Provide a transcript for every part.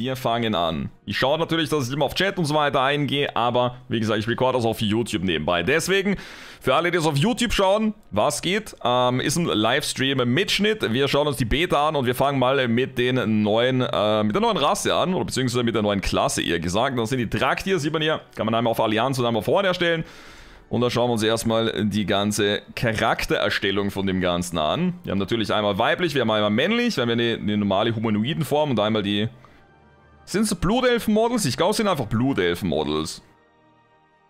wir fangen an. Ich schaue natürlich, dass ich immer auf Chat und so weiter eingehe, aber wie gesagt, ich record das auf YouTube nebenbei. Deswegen, für alle, die es auf YouTube schauen, was geht, ähm, ist ein Livestream Mitschnitt. Wir schauen uns die Beta an und wir fangen mal mit den neuen, äh, mit der neuen Rasse an, oder beziehungsweise mit der neuen Klasse, eher gesagt. Das sind die Traktier, sieht man hier. Kann man einmal auf Allianz und einmal vorne erstellen. Und dann schauen wir uns erstmal die ganze Charaktererstellung von dem Ganzen an. Wir haben natürlich einmal weiblich, wir haben einmal männlich, wir haben ja eine, eine normale Humanoidenform und einmal die sind es Blutelfen-Models? Ich glaube, es sind einfach Blutelfen-Models.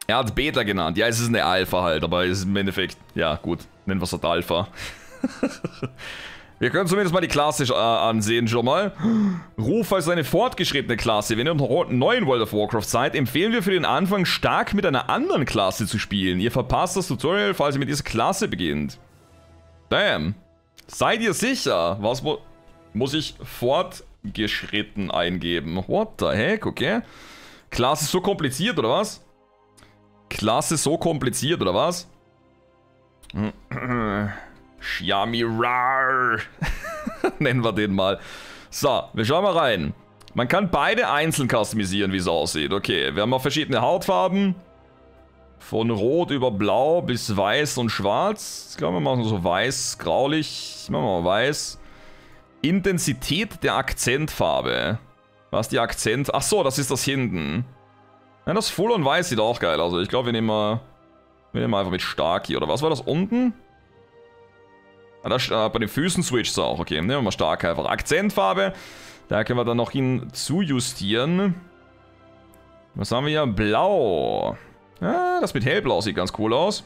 Er hat Beta genannt. Ja, es ist eine Alpha halt, aber es ist im Endeffekt... Ja, gut. Nennen wir es halt Alpha. Wir können zumindest mal die Klasse äh, ansehen schon mal. Ruf als eine fortgeschrittene Klasse. Wenn ihr noch neuen World of Warcraft seid, empfehlen wir für den Anfang stark mit einer anderen Klasse zu spielen. Ihr verpasst das Tutorial, falls ihr mit dieser Klasse beginnt. Damn. Seid ihr sicher? Was mu muss ich fort geschritten eingeben. What the heck, okay. Klasse so kompliziert, oder was? Klasse so kompliziert, oder was? Xiaomi Rar. Nennen wir den mal. So, wir schauen mal rein. Man kann beide einzeln customisieren, wie es aussieht. Okay, wir haben auch verschiedene Hautfarben. Von Rot über Blau bis Weiß und Schwarz. Ich glaube, wir machen so weiß, graulich. Machen wir mal weiß. Intensität der Akzentfarbe. Was die Akzent... Ach so, das ist das hinten. Ja, das Full on Weiß sieht auch geil. Also ich glaube, wir nehmen mal... Wir nehmen mal einfach mit Stark hier. Oder was war das unten? Ah, das, äh, bei den Füßen switcht es auch. Okay, nehmen wir mal Stark einfach. Akzentfarbe. Da können wir dann noch hin zujustieren. Was haben wir hier? Blau. Ah, das mit Hellblau sieht ganz cool aus.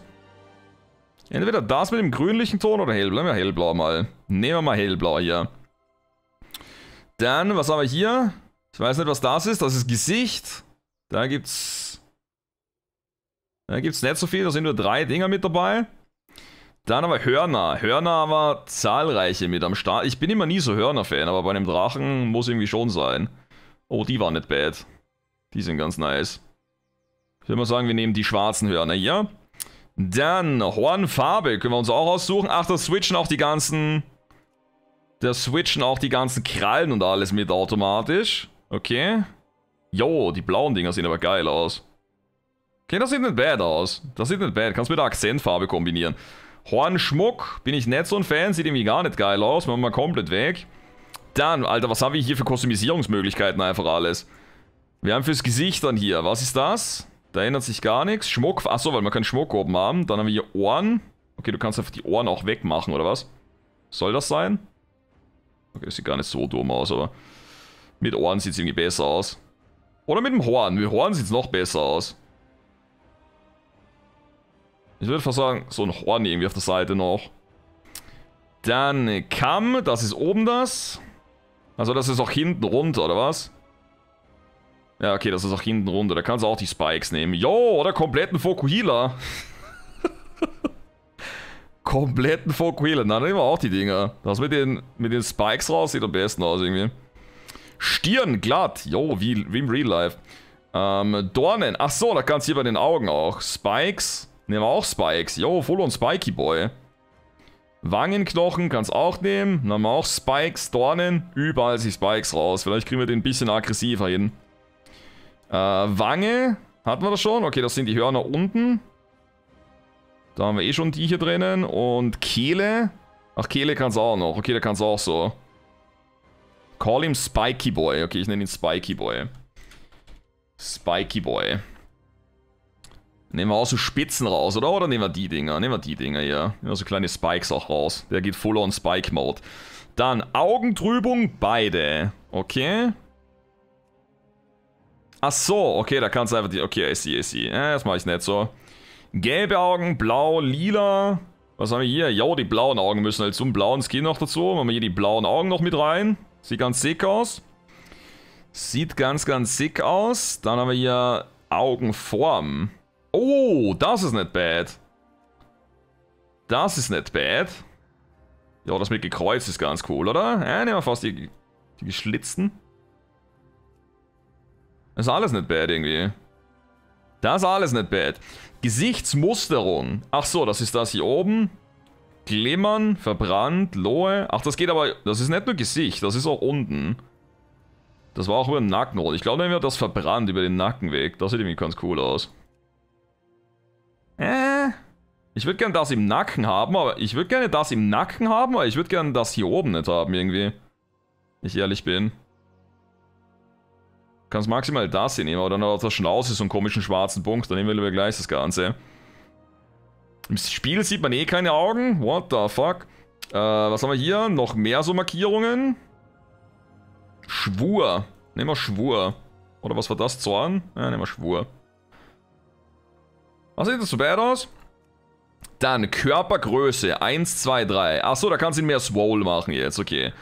Entweder das mit dem grünlichen Ton oder Hellblau. Nehmen wir Hellblau mal. Nehmen wir mal Hellblau hier. Dann, was haben wir hier? Ich weiß nicht, was das ist. Das ist Gesicht. Da gibt's... Da gibt's nicht so viel. Da sind nur drei Dinger mit dabei. Dann aber Hörner. Hörner war zahlreiche mit am Start. Ich bin immer nie so Hörner-Fan, aber bei einem Drachen muss irgendwie schon sein. Oh, die waren nicht bad. Die sind ganz nice. Ich würde mal sagen, wir nehmen die schwarzen Hörner hier. Dann Hornfarbe können wir uns auch aussuchen. Ach, das switchen auch die ganzen da switchen auch die ganzen Krallen und alles mit automatisch. Okay. Jo, die blauen Dinger sehen aber geil aus. Okay, das sieht nicht bad aus. Das sieht nicht bad. Kannst mit der Akzentfarbe kombinieren. Hornschmuck, bin ich nicht so ein Fan. Sieht irgendwie gar nicht geil aus. Machen wir mal komplett weg. Dann, Alter, was haben wir hier für Kostumisierungsmöglichkeiten einfach alles? Wir haben fürs Gesicht dann hier. Was ist das? Da ändert sich gar nichts. Schmuck, achso, weil man keinen Schmuck oben haben. Dann haben wir hier Ohren. Okay, du kannst einfach die Ohren auch wegmachen, oder was? Soll das sein? Okay, das sieht gar nicht so dumm aus, aber mit Ohren sieht es irgendwie besser aus. Oder mit dem Horn. Mit dem Horn sieht es noch besser aus. Ich würde fast sagen, so ein Horn irgendwie auf der Seite noch. Dann Kamm, das ist oben das. Also das ist auch hinten runter, oder was? Ja, okay, das ist auch hinten runter. Da kannst du auch die Spikes nehmen. Jo, oder kompletten Fokuhila. kompletten Fokuhelen. Dann nehmen wir auch die Dinger. Das mit den, mit den Spikes raus sieht am besten aus irgendwie. Stirn glatt. Jo, wie, wie im Real Life. Ähm, Dornen. Ach so, da kannst du hier bei den Augen auch. Spikes. Nehmen wir auch Spikes. Jo, voll und Spiky Boy. Wangenknochen kannst auch nehmen. Dann haben wir auch Spikes, Dornen. Überall sind Spikes raus. Vielleicht kriegen wir den ein bisschen aggressiver hin. Äh, Wange. Hatten wir das schon? Okay, das sind die Hörner unten. Da haben wir eh schon die hier drinnen. Und Kehle. Ach, Kehle kann es auch noch. Okay, der kann es auch so. Call him Spiky Boy. Okay, ich nenne ihn Spiky Boy. Spiky Boy. Nehmen wir auch so Spitzen raus, oder? Oder nehmen wir die Dinger? Nehmen wir die Dinger, ja. Nehmen wir so kleine Spikes auch raus. Der geht full on Spike-Mode. Dann Augentrübung, beide. Okay. Ach so, okay, da kannst du einfach die... Okay, I see, I see. Äh, das mache ich nicht so. Gelbe Augen, blau, lila. Was haben wir hier? Jo, die blauen Augen müssen halt zum blauen Skin noch dazu. Machen wir hier die blauen Augen noch mit rein. Sieht ganz sick aus. Sieht ganz, ganz sick aus. Dann haben wir hier Augenform. Oh, das ist nicht bad. Das ist nicht bad. Ja, das mit gekreuzt ist ganz cool, oder? Ja, nehmen wir fast die, die geschlitzten. ist alles nicht bad irgendwie. Das ist alles nicht bad. Gesichtsmusterung. Ach so, das ist das hier oben. Glimmern, verbrannt, Lohe. Ach, das geht aber, das ist nicht nur Gesicht, das ist auch unten. Das war auch über den Nacken rot. Ich glaube, dann wird das verbrannt über den Nackenweg. Das sieht irgendwie ganz cool aus. Äh. Ich würde gerne das im Nacken haben, aber ich würde gerne das im Nacken haben, aber ich würde gerne das hier oben nicht haben irgendwie. Wenn Ich ehrlich bin. Kannst maximal das hier nehmen, aber dann hat das schon aus, so einen komischen schwarzen Punkt. Dann nehmen wir lieber gleich das Ganze. Im Spiel sieht man eh keine Augen. What the fuck? Äh, was haben wir hier? Noch mehr so Markierungen. Schwur. Nehmen wir Schwur. Oder was war das? Zorn? Ja, nehmen wir Schwur. Was sieht das so bad aus? Dann Körpergröße. 1, 2, 3. Achso, da kannst du ihn mehr Swole machen jetzt. Okay.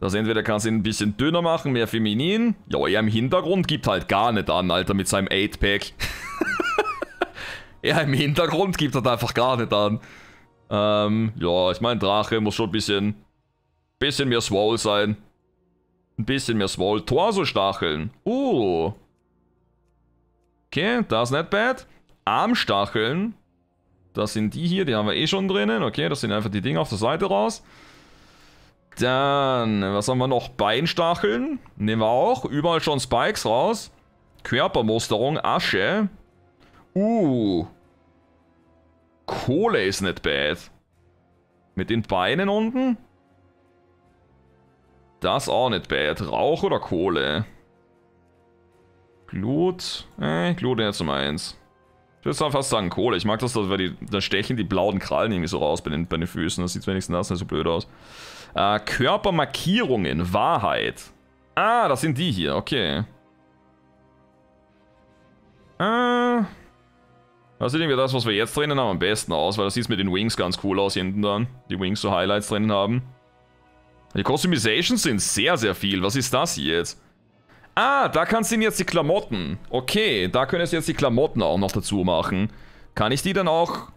Das entweder kann sie ein bisschen dünner machen, mehr feminin. Ja, er im Hintergrund gibt halt gar nicht an, Alter, mit seinem 8-Pack. er im Hintergrund gibt halt einfach gar nicht an. Ähm, ja, ich meine, Drache muss schon ein bisschen, bisschen mehr swole sein. Ein bisschen mehr swole. Torso-Stacheln. Uh. Okay, das ist nicht bad. Armstacheln. Das sind die hier, die haben wir eh schon drinnen. Okay, das sind einfach die Dinge auf der Seite raus. Dann, was haben wir noch? Beinstacheln nehmen wir auch. Überall schon Spikes raus. Körpermusterung, Asche. Uh. Kohle ist nicht bad. Mit den Beinen unten? Das auch nicht bad. Rauch oder Kohle? Glut? Äh, Glut jetzt um eins. Ich würde zwar fast sagen Kohle. Ich mag das, dass wir die, dann stechen die blauen Krallen irgendwie so raus bei den, bei den Füßen. Das sieht wenigstens das nicht so blöd aus. Äh, Körpermarkierungen, Wahrheit. Ah, das sind die hier, okay. Äh, das sieht irgendwie das, was wir jetzt drinnen haben, am besten aus, weil das sieht mit den Wings ganz cool aus hinten dann. Die Wings so Highlights drinnen haben. Die Customizations sind sehr, sehr viel. Was ist das hier jetzt? Ah, da kannst du jetzt die Klamotten. Okay, da können jetzt die Klamotten auch noch dazu machen. Kann ich die dann auch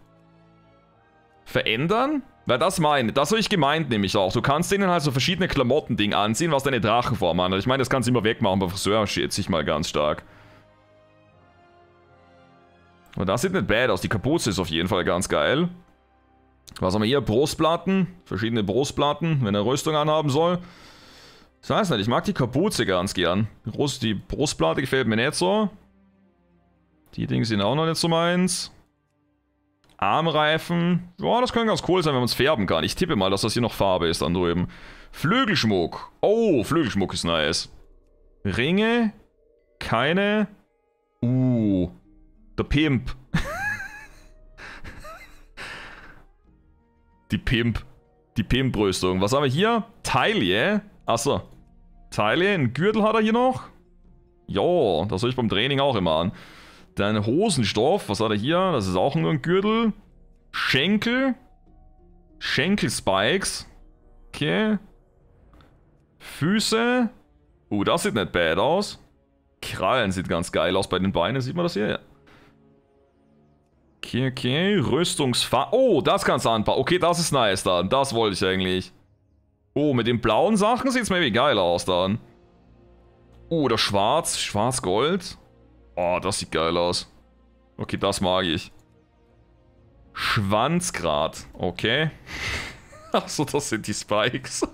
verändern? Weil das meine, das habe ich gemeint nämlich auch. Du kannst denen halt so verschiedene Klamotten-Ding anziehen, was deine Drachenform anhat. Also ich meine, das kannst du immer wegmachen, bei Friseur schätze ich mal ganz stark. Und das sieht nicht bad aus. Die Kapuze ist auf jeden Fall ganz geil. Was haben wir hier? Brustplatten. Verschiedene Brustplatten, wenn er Rüstung anhaben soll. Ich weiß nicht, ich mag die Kapuze ganz gern. Die Brustplatte gefällt mir nicht so. Die Dinge sind auch noch nicht so meins. Armreifen. Ja, das kann ganz cool sein, wenn man es färben kann. Ich tippe mal, dass das hier noch Farbe ist dann drüben. Flügelschmuck. Oh, Flügelschmuck ist nice. Ringe. Keine. Uh. Der Pimp. Die Pimp. Die Pimp-Rüstung. Was haben wir hier? Taille. Achso. Taille. Ein Gürtel hat er hier noch. Jo, das höre ich beim Training auch immer an. Dein Hosenstoff. Was hat er hier? Das ist auch nur ein Gürtel. Schenkel. Schenkelspikes. Okay. Füße. Uh, das sieht nicht bad aus. Krallen sieht ganz geil aus bei den Beinen. Sieht man das hier? Ja. Okay, okay. Rüstungsfarbe. Oh, das kannst du anpacken. Okay, das ist nice dann. Das wollte ich eigentlich. Oh, mit den blauen Sachen sieht es mir wie geil aus dann. Oh, das schwarz. Schwarz-Gold. Oh, das sieht geil aus. Okay, das mag ich. Schwanzgrad. Okay. Achso, das sind die Spikes.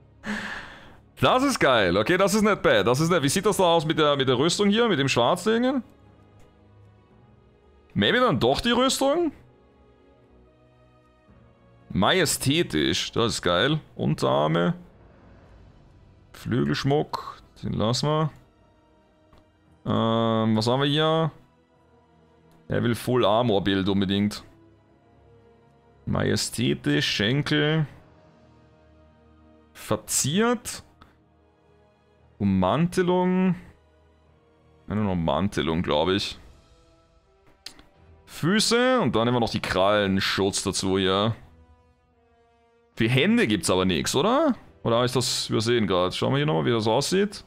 das ist geil. Okay, das ist nicht bad. Das ist nicht. Wie sieht das da aus mit der, mit der Rüstung hier? Mit dem Schwarzdingen? Maybe dann doch die Rüstung? Majestätisch. Das ist geil. Unterarme. Flügelschmuck. Den lassen wir. Ähm, was haben wir hier? Er will Full Armor Build unbedingt. Majestätisch, Schenkel. Verziert. Ummantelung. Eine Ummantelung, glaube ich. Füße und dann immer noch die Krallenschutz dazu hier. Für Hände gibt es aber nichts, oder? Oder habe ich das übersehen gerade? Schauen wir hier nochmal, wie das aussieht.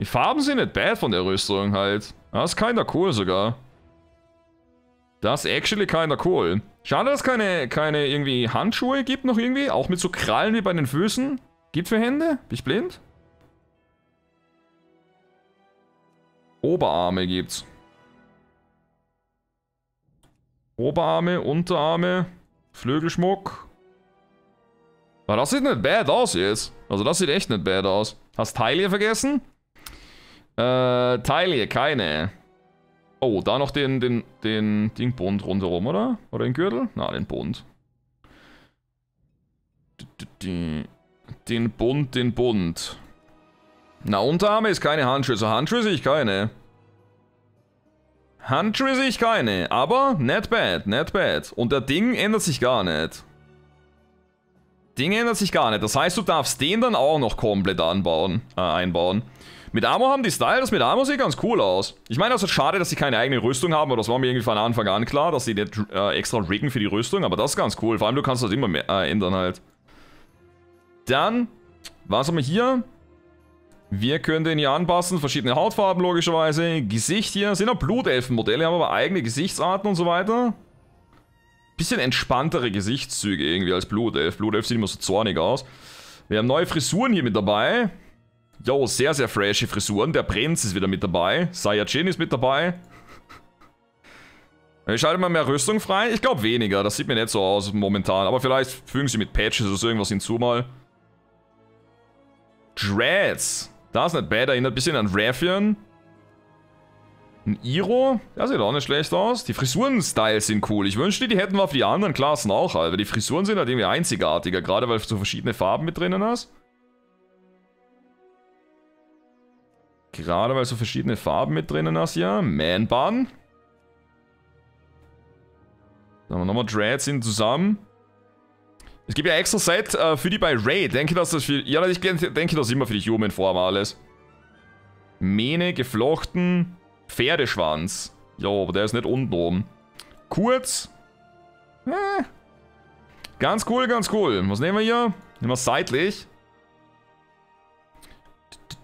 Die Farben sind nicht bad von der Rüstung halt. Das ist keiner cool sogar. Das ist actually keiner cool. Schade, dass es keine, keine irgendwie Handschuhe gibt noch irgendwie. Auch mit so Krallen wie bei den Füßen. Gibt für Hände? Bin ich blind? Oberarme gibt's. Oberarme, Unterarme, Flügelschmuck. Aber das sieht nicht bad aus jetzt. Also das sieht echt nicht bad aus. Hast Teile vergessen? Äh, Teile, keine. Oh, da noch den, den, den, den Bund rundherum, oder? Oder den Gürtel? Na, den Bund. Den Bund, den Bund. Na, Unterarme ist keine Handschuhe. Handschüsse. Handschuhe sehe ich keine. Handschuhe sehe ich keine. Aber not bad, not bad. Und der Ding ändert sich gar nicht. Ding ändert sich gar nicht. Das heißt, du darfst den dann auch noch komplett anbauen, äh, einbauen. Mit Armor haben die Style, das mit Armor sieht ganz cool aus. Ich meine, also schade, dass sie keine eigene Rüstung haben, aber das war mir irgendwie von Anfang an klar, dass sie nicht äh, extra riggen für die Rüstung, aber das ist ganz cool. Vor allem, du kannst das immer mehr, äh, ändern halt. Dann, was haben wir hier? Wir können den hier anpassen, verschiedene Hautfarben logischerweise, Gesicht hier, sind auch Blutelfenmodelle, haben aber eigene Gesichtsarten und so weiter. Bisschen entspanntere Gesichtszüge irgendwie als Blutelf. Blutelf sieht immer so zornig aus. Wir haben neue Frisuren hier mit dabei. Jo, sehr, sehr freshe Frisuren. Der Prinz ist wieder mit dabei. Saiyajin ist mit dabei. Ich schalte mal mehr Rüstung frei. Ich glaube weniger. Das sieht mir nicht so aus momentan. Aber vielleicht fügen sie mit Patches oder so irgendwas hinzu mal. Dreads. Das ist nicht bad. Erinnert ein bisschen an Raffian. Ein Iro. Der sieht auch nicht schlecht aus. Die Frisuren-Styles sind cool. Ich wünschte, die hätten wir auf die anderen Klassen auch halt. Weil die Frisuren sind halt irgendwie einzigartiger. Gerade weil du so verschiedene Farben mit drinnen hast. Gerade weil du so verschiedene Farben mit drinnen hast, ja. Man-Bun. Dann haben wir nochmal Dreads in zusammen. Es gibt ja extra Set äh, für die bei Ray. Denke, dass das für... Ja, ich denke, das immer für die Human-Form alles. Mähne, geflochten, Pferdeschwanz. Jo, aber der ist nicht unten oben. Kurz. Äh. Ganz cool, ganz cool. Was nehmen wir hier? Nehmen wir seitlich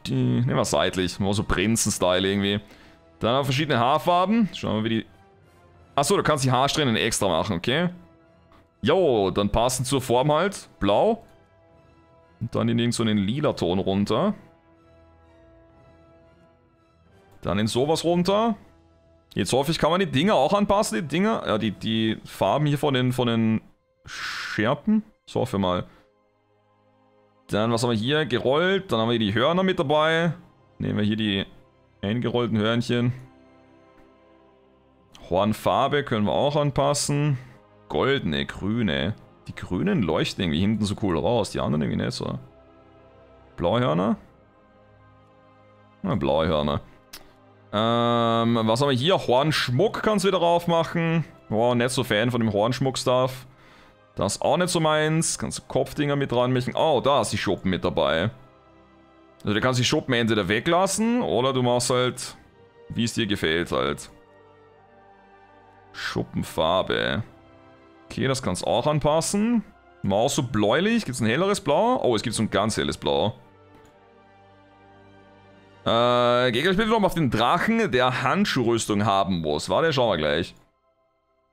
die, nehmen wir seitlich. Machen wir so Prinzen-Style irgendwie. Dann haben wir verschiedene Haarfarben. Schauen wir, wie die... Achso, du kannst die Haarsträhnen extra machen, okay? Jo, dann passen zur Form halt. Blau. Und dann in irgendeinen so lila Ton runter. Dann in sowas runter. Jetzt hoffe ich, kann man die Dinger auch anpassen, die Dinger. Ja, die, die Farben hier von den, von den Schärpen. Ich hoffe mal. Dann, was haben wir hier? Gerollt. Dann haben wir hier die Hörner mit dabei. Nehmen wir hier die eingerollten Hörnchen. Hornfarbe können wir auch anpassen. Goldene, grüne. Die grünen leuchten irgendwie hinten so cool raus. Die anderen irgendwie nicht so. Blaue Hörner? Na, blaue Hörner. Ähm, was haben wir hier? Hornschmuck kannst du wieder raufmachen. Wow, nicht so Fan von dem Hornschmuck-Stuff. Das ist auch nicht so meins. Kannst du Kopfdinger mit reinmischen. Oh, da ist die Schuppen mit dabei. Also du kannst die Schuppen entweder weglassen oder du machst halt, wie es dir gefällt halt. Schuppenfarbe. Okay, das kannst du auch anpassen. Mal so bläulich. Gibt es ein helleres Blau? Oh, es gibt so ein ganz helles Blau. Äh, geh gleich bitte nochmal auf den Drachen, der Handschuhrüstung haben muss. Warte, schauen wir gleich.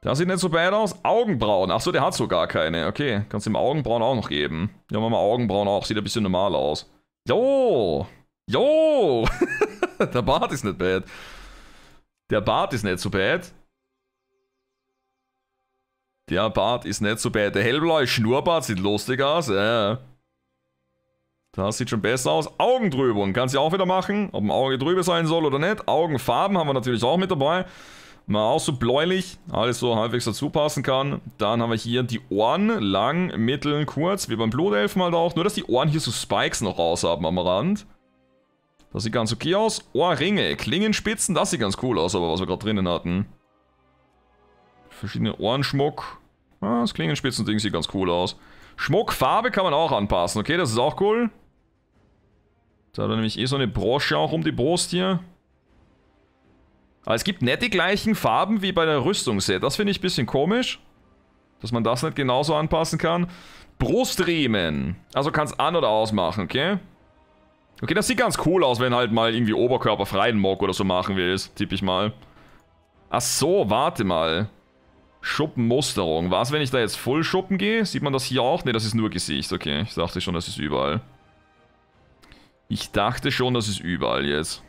Das sieht nicht so bad aus. Augenbrauen. Achso, der hat so gar keine. Okay, kannst du ihm Augenbrauen auch noch geben. Ja, machen wir Augenbrauen auch. Sieht ein bisschen normal aus. Jo! Jo! der Bart ist nicht bad. Der Bart ist nicht so bad. Der Bart ist nicht so bad. Der hellblaue Schnurrbart sieht lustig aus. Äh. Das sieht schon besser aus. Augen Augentrübung kannst du auch wieder machen. Ob ein Auge drüber sein soll oder nicht. Augenfarben haben wir natürlich auch mit dabei. Mal auch so bläulich, alles so halbwegs dazu passen kann. Dann haben wir hier die Ohren, lang, mittel, kurz, wie beim Blutelfen halt auch. Nur, dass die Ohren hier so Spikes noch raus haben am Rand. Das sieht ganz okay aus. Ohrringe, Klingenspitzen, das sieht ganz cool aus, aber was wir gerade drinnen hatten. Verschiedene Ohrenschmuck. Ah, das Klingenspitzen-Ding sieht ganz cool aus. Schmuckfarbe kann man auch anpassen, okay, das ist auch cool. Da hat er nämlich eh so eine Brosche auch um die Brust hier. Aber es gibt nicht die gleichen Farben wie bei der Rüstungsset. Das finde ich ein bisschen komisch. Dass man das nicht genauso anpassen kann. Brustriemen. Also kannst an- oder ausmachen, okay? Okay, das sieht ganz cool aus, wenn halt mal irgendwie oberkörperfreien Mock oder so machen willst, tippe ich mal. Ach so, warte mal. Schuppenmusterung. Was, wenn ich da jetzt voll Schuppen gehe? Sieht man das hier auch? Ne, das ist nur Gesicht. Okay, ich dachte schon, das ist überall. Ich dachte schon, das ist überall jetzt.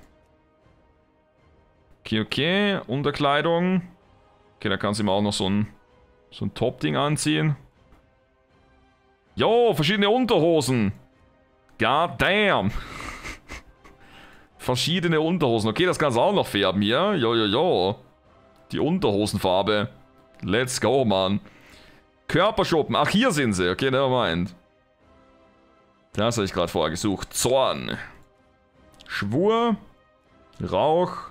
Okay, okay. Unterkleidung. Okay, da kannst du ihm auch noch so ein, so ein Top-Ding anziehen. Jo, verschiedene Unterhosen. God damn. verschiedene Unterhosen. Okay, das kannst du auch noch färben hier. Jo, jo, jo. Die Unterhosenfarbe. Let's go, Mann. Körperschuppen. Ach, hier sind sie. Okay, never mind. Das habe ich gerade vorher gesucht. Zorn. Schwur. Rauch.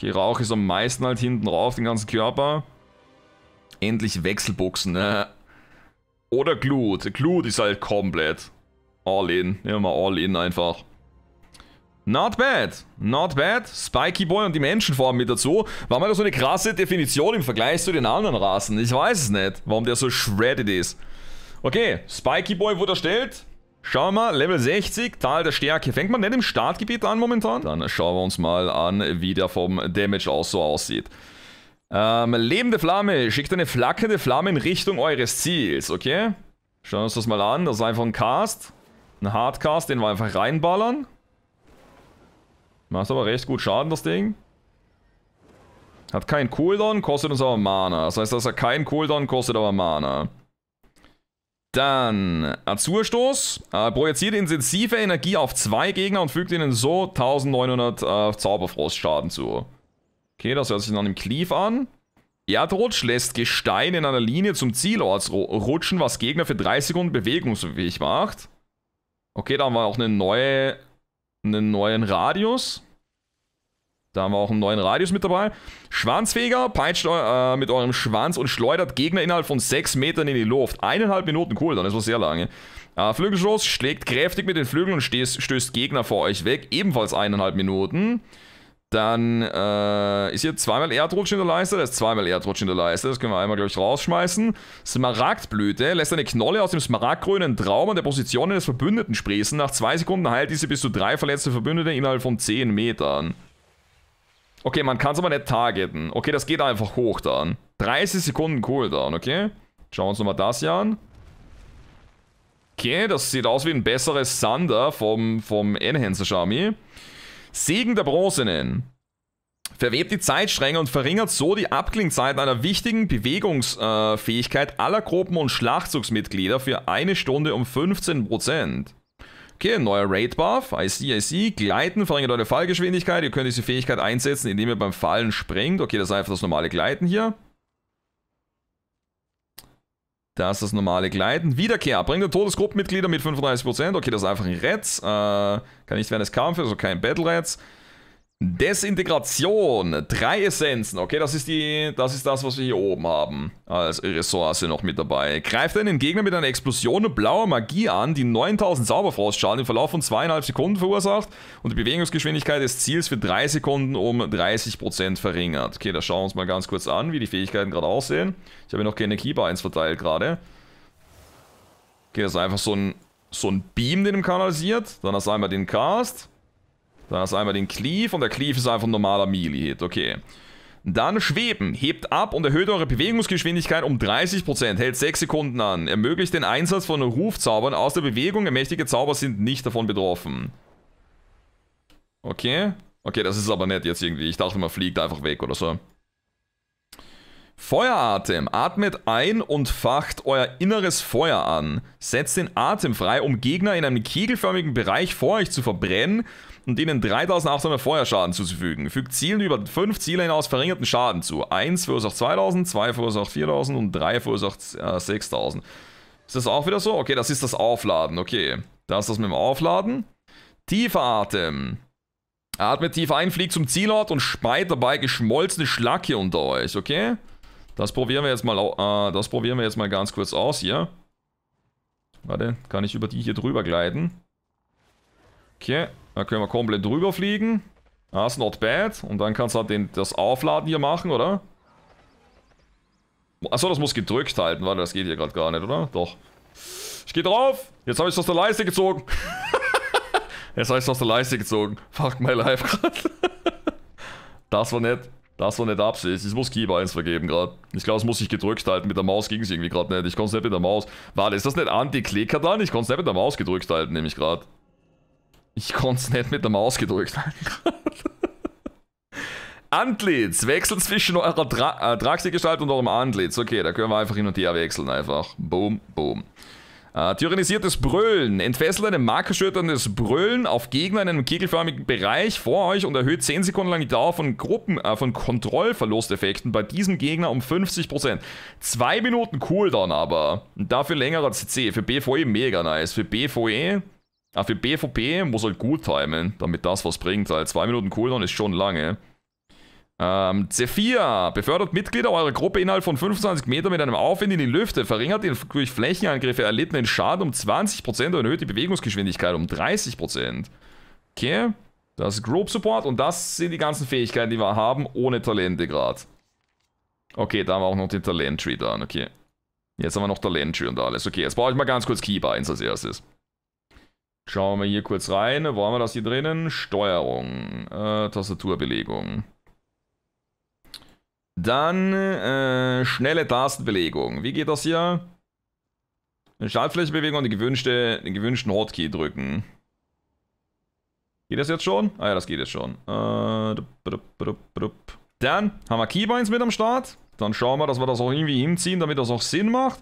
Hier rauche ich es am meisten halt hinten rauf, den ganzen Körper. Endlich Wechselboxen, ne? Oder Glut. Glut ist halt komplett. All in. Nehmen wir all in einfach. Not bad, not bad. Spiky Boy und die Menschenform mit dazu. War mal doch so eine krasse Definition im Vergleich zu den anderen Rassen. Ich weiß es nicht, warum der so shredded ist. Okay, Spiky Boy wurde erstellt. Schauen wir mal, Level 60, Tal der Stärke. Fängt man nicht im Startgebiet an momentan? Dann schauen wir uns mal an, wie der vom Damage aus so aussieht. Ähm, lebende Flamme. Schickt eine flackernde Flamme in Richtung eures Ziels, okay? Schauen wir uns das mal an. Das ist einfach ein Cast. Ein Hardcast, den wir einfach reinballern. Macht aber recht gut Schaden, das Ding. Hat keinen Cooldown, kostet uns aber Mana. Das heißt, dass er keinen Cooldown kostet, aber Mana. Dann Azurstoß, äh, projiziert intensive Energie auf zwei Gegner und fügt ihnen so 1900 äh, Zauberfrostschaden zu. Okay, das hört sich dann im Cleave an. Erdrutsch lässt Gestein in einer Linie zum Zielort rutschen, was Gegner für 3 Sekunden bewegungsfähig macht. Okay, da haben wir auch eine neue, einen neuen Radius. Da haben wir auch einen neuen Radius mit dabei. Schwanzfeger, peitscht äh, mit eurem Schwanz und schleudert Gegner innerhalb von 6 Metern in die Luft. Eineinhalb Minuten cool, dann ist das sehr lange. Äh, Flügelschuss, schlägt kräftig mit den Flügeln und stößt, stößt Gegner vor euch weg. Ebenfalls eineinhalb Minuten. Dann äh, ist hier zweimal Erdrutsch in der Leiste, da ist zweimal Erdrutsch in der Leiste, das können wir einmal, glaube ich, rausschmeißen. Smaragdblüte lässt eine Knolle aus dem smaragdgrünen Traum an der Position eines Verbündeten sprießen. Nach zwei Sekunden heilt diese bis zu drei verletzte Verbündete innerhalb von 10 Metern. Okay, man kann es aber nicht targeten. Okay, das geht einfach hoch dann. 30 Sekunden Cooldown, okay? Schauen wir uns nochmal das hier an. Okay, das sieht aus wie ein besseres Sander vom, vom Enhancer Shami. Segen der Bronzenen. Verwebt die Zeitstränge und verringert so die Abklingzeit einer wichtigen Bewegungsfähigkeit aller Gruppen und Schlachtzugsmitglieder für eine Stunde um 15%. Okay, neuer Raid-Buff. I see, I see. Gleiten verringert eure Fallgeschwindigkeit. Ihr könnt diese Fähigkeit einsetzen, indem ihr beim Fallen springt. Okay, das ist einfach das normale Gleiten hier. Das ist das normale Gleiten. Wiederkehr. Bringt den Todesgruppenmitglieder mit 35%. Okay, das ist einfach ein Retz. Äh, kann nicht während des Kampfes, also kein Battle-Retz. Desintegration, drei Essenzen. Okay, das ist, die, das ist das, was wir hier oben haben. Als Ressource noch mit dabei. Greift einen Gegner mit einer Explosion blauer Magie an, die 9000 Sauberfrostschaden im Verlauf von zweieinhalb Sekunden verursacht und die Bewegungsgeschwindigkeit des Ziels für drei Sekunden um 30% verringert. Okay, da schauen wir uns mal ganz kurz an, wie die Fähigkeiten gerade aussehen. Ich habe noch keine Keybinds verteilt gerade. Okay, das ist einfach so ein, so ein Beam, den ihm kanalisiert. Dann hast du einmal den Cast. Da ist einmal den Cleave und der Cleave ist einfach ein normaler Melee-Hit. Okay. Dann Schweben. Hebt ab und erhöht eure Bewegungsgeschwindigkeit um 30%. Hält 6 Sekunden an. Ermöglicht den Einsatz von Rufzaubern aus der Bewegung. Ermächtige Zauber sind nicht davon betroffen. Okay. Okay, das ist aber nett jetzt irgendwie. Ich dachte, man fliegt einfach weg oder so. Feueratem. Atmet ein und facht euer inneres Feuer an. Setzt den Atem frei, um Gegner in einem kegelförmigen Bereich vor euch zu verbrennen und denen 3800 Feuerschaden zuzufügen. Fügt Zielen über 5 Ziele hinaus verringerten Schaden zu. 1 verursacht 2000, 2 verursacht 4000 und 3 verursacht äh, 6000. Ist das auch wieder so? Okay, das ist das Aufladen. Okay, da ist das mit dem Aufladen. Tiefer Atem. Atmet tief ein, fliegt zum Zielort und speit dabei geschmolzene Schlacke unter euch, okay? Das probieren wir jetzt mal, äh, das probieren wir jetzt mal ganz kurz aus hier. Warte, kann ich über die hier drüber gleiten? Okay, da können wir komplett drüber fliegen. Ah, ist not bad. Und dann kannst du halt den, das Aufladen hier machen, oder? Achso, das muss gedrückt halten. Warte, das geht hier gerade gar nicht, oder? Doch. Ich gehe drauf. Jetzt habe ich es aus der Leiste gezogen. Jetzt habe ich es aus der Leiste gezogen. Fuck my life gerade. das war nett. Das war nicht Absicht. Ich muss Keep 1 vergeben gerade. Ich glaube, es muss ich gedrückt halten. Mit der Maus ging es irgendwie gerade nicht. Ich konnte es nicht mit der Maus. Warte, ist das nicht Anti-Klicker dann? Ich konnte es nicht mit der Maus gedrückt halten, nämlich gerade. Ich konnte es nicht mit der Maus gedrückt halten. Antlitz. Wechsel zwischen eurer Tra äh, Traxi-Gestalt und eurem Antlitz. Okay, da können wir einfach hin und her wechseln. Einfach. Boom, boom. Äh, tyrannisiertes Brüllen. Entfesselt ein markerschütterndes Brüllen auf Gegner in einem kegelförmigen Bereich vor euch und erhöht 10 Sekunden lang die Dauer von Gruppen, äh, von Kontrollverlusteffekten bei diesem Gegner um 50%. Zwei Minuten Cooldown aber. Dafür längerer CC. Für BVE mega nice. Für BVE aber ah, für BVB muss halt gut timen, damit das was bringt. Weil zwei Minuten Cooldown ist schon lange. Ähm, c Befördert Mitglieder eurer Gruppe innerhalb von 25 Metern mit einem Aufwind in die Lüfte. Verringert den durch Flächenangriffe erlittenen Schaden um 20% und erhöht die Bewegungsgeschwindigkeit um 30%. Okay. Das ist Group Support und das sind die ganzen Fähigkeiten, die wir haben, ohne Talente gerade. Okay, da haben wir auch noch den Talent-Tree dann, okay. Jetzt haben wir noch Talent-Tree und alles. Okay, jetzt brauche ich mal ganz kurz Keybinds als erstes. Schauen wir hier kurz rein. Wo haben wir das hier drinnen? Steuerung, äh, Tastaturbelegung. Dann äh, schnelle Tastenbelegung. Wie geht das hier? Eine Schaltfläche bewegen und die gewünschte, den gewünschten Hotkey drücken. Geht das jetzt schon? Ah ja, das geht jetzt schon. Äh, dann haben wir Keybinds mit am Start. Dann schauen wir, dass wir das auch irgendwie hinziehen, damit das auch Sinn macht.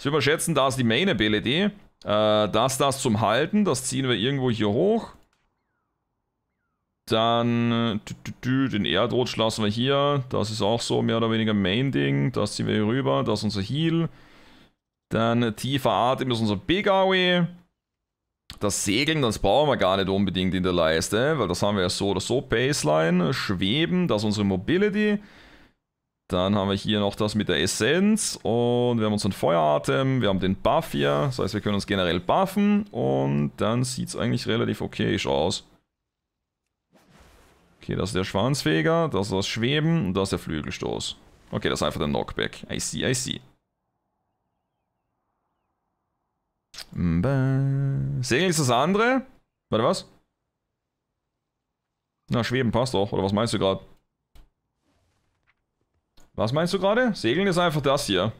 Ich überschätzen, da ist die Main Ability. Äh, das, das zum Halten. Das ziehen wir irgendwo hier hoch. Dann äh, den Erdrutsch lassen wir hier. Das ist auch so mehr oder weniger Main-Ding. Das ziehen wir hier rüber. Das ist unser Heal. Dann äh, tiefer Atem ist unser Big Aoi. Das Segeln, das brauchen wir gar nicht unbedingt in der Leiste, weil das haben wir ja so oder so. Baseline, Schweben, das ist unsere Mobility. Dann haben wir hier noch das mit der Essenz und wir haben unseren Feueratem, wir haben den Buff hier, das heißt wir können uns generell buffen und dann sieht es eigentlich relativ okay aus. Okay, das ist der Schwanzfeger, das ist das Schweben und das ist der Flügelstoß. Okay, das ist einfach der Knockback. I see, I see. Segeln ist das andere? Warte, was? Na, Schweben passt doch, oder was meinst du gerade? Was meinst du gerade? Segeln ist einfach das hier.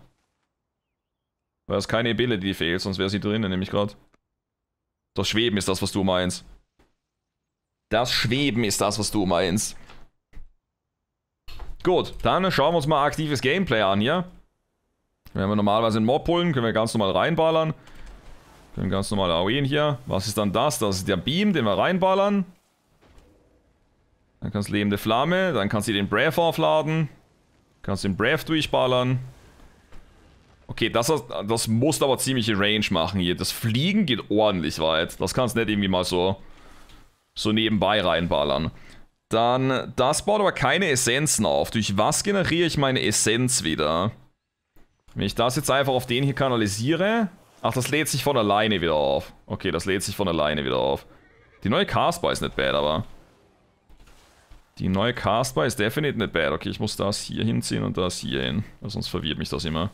Weil es keine Ability fehlt, sonst wäre sie drinnen, nämlich gerade. Das Schweben ist das, was du meinst. Das Schweben ist das, was du meinst. Gut, dann schauen wir uns mal aktives Gameplay an hier. Wenn wir normalerweise einen Mob holen, können wir ganz normal reinballern. Können ganz normal AOE'n hier. Was ist dann das? Das ist der Beam, den wir reinballern. Dann kannst du lebende Flamme, dann kannst du den Breath aufladen. Kannst den Breath durchballern. Okay, das, das muss aber ziemliche Range machen hier. Das Fliegen geht ordentlich weit. Das kannst nicht irgendwie mal so, so nebenbei reinballern. Dann, das baut aber keine Essenzen auf. Durch was generiere ich meine Essenz wieder? Wenn ich das jetzt einfach auf den hier kanalisiere... Ach, das lädt sich von alleine wieder auf. Okay, das lädt sich von alleine wieder auf. Die neue Castbar ist nicht bad, aber... Die neue Castbar ist definitiv nicht bad. Okay, ich muss das hier hinziehen und das hier hin. Sonst verwirrt mich das immer.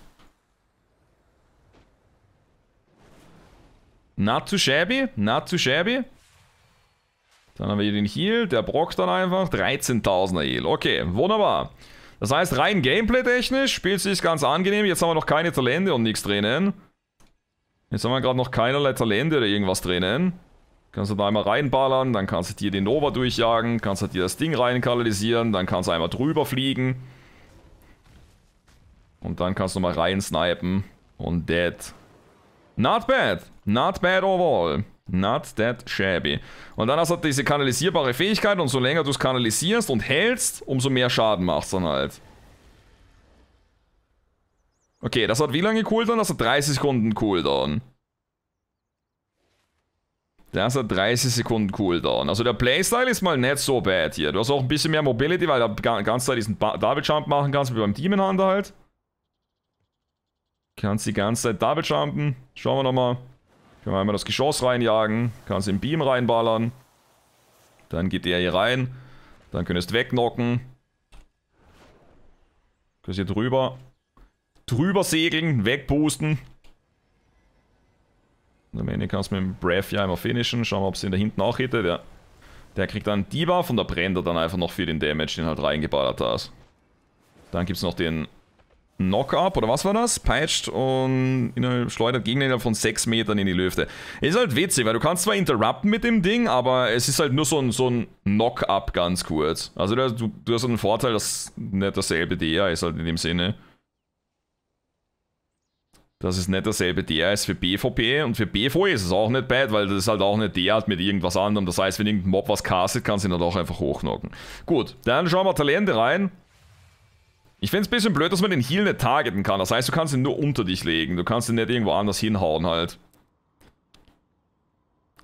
Not too shabby, not too shabby. Dann haben wir hier den Heal, der brockt dann einfach. 13.000er Heal. Okay, wunderbar. Das heißt, rein Gameplay-technisch spielt sich ganz angenehm. Jetzt haben wir noch keine Talente und nichts drinnen. Jetzt haben wir gerade noch keinerlei Talente oder irgendwas drinnen. Kannst du da einmal reinballern, dann kannst du dir den Nova durchjagen, kannst du dir das Ding reinkanalisieren, dann kannst du einmal drüber fliegen. Und dann kannst du mal rein snipen. Und dead. Not bad. Not bad overall. Not that shabby. Und dann hast du halt diese kanalisierbare Fähigkeit und so länger du es kanalisierst und hältst, umso mehr Schaden machst du dann halt. Okay, das hat wie lange Cooldown? Das hat 30 Sekunden Cooldown. Das hat 30 Sekunden Cooldown. Also der Playstyle ist mal nicht so bad hier. Du hast auch ein bisschen mehr Mobility, weil du die ganze Zeit diesen Double Jump machen kannst, wie beim Demon Hunter halt. Kannst die ganze Zeit Double Jumpen. Schauen wir nochmal. Können wir einmal das Geschoss reinjagen. Kannst den Beam reinballern. Dann geht der hier rein. Dann könntest du wegnocken. Könntest hier drüber. Drüber segeln, wegboosten. Ende kannst du mit dem Breath ja einmal finishen. Schauen wir, ob es ihn da hinten auch hittet. Ja. Der kriegt dann D-Buff und da brennt er dann einfach noch für den Damage, den halt reingeballert hast. Dann gibt es noch den Knock-Up, oder was war das? Peitscht und schleudert Gegner von 6 Metern in die Lüfte. Ist halt witzig, weil du kannst zwar interrupten mit dem Ding, aber es ist halt nur so ein, so ein Knock-Up ganz kurz. Also du, du hast einen Vorteil, dass nicht dasselbe DR ist halt in dem Sinne. Das ist nicht dasselbe der ist für BVP und für BVE ist es auch nicht bad, weil das ist halt auch eine Derart halt mit irgendwas anderem. Das heißt, wenn irgendein Mob was castet, kannst du ihn halt auch einfach hochknocken. Gut, dann schauen wir Talente rein. Ich finde es ein bisschen blöd, dass man den Heal nicht targeten kann. Das heißt, du kannst ihn nur unter dich legen. Du kannst ihn nicht irgendwo anders hinhauen halt.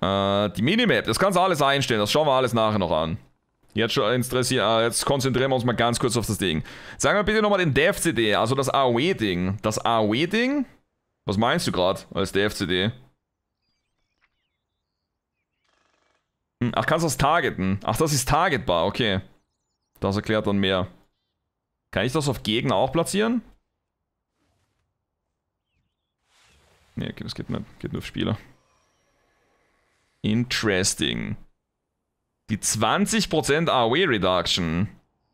Äh, die Minimap, das kannst du alles einstellen. Das schauen wir alles nachher noch an. Jetzt, schon äh, jetzt konzentrieren wir uns mal ganz kurz auf das Ding. Sagen wir bitte nochmal den Dev-CD, also das AOE-Ding. Das AOE-Ding... Was meinst du gerade als DFCD? Hm, ach, kannst du das targeten? Ach, das ist targetbar, okay. Das erklärt dann mehr. Kann ich das auf Gegner auch platzieren? Ne, okay, das geht nicht. Geht nur auf Spieler. Interesting. Die 20% AOE Reduction.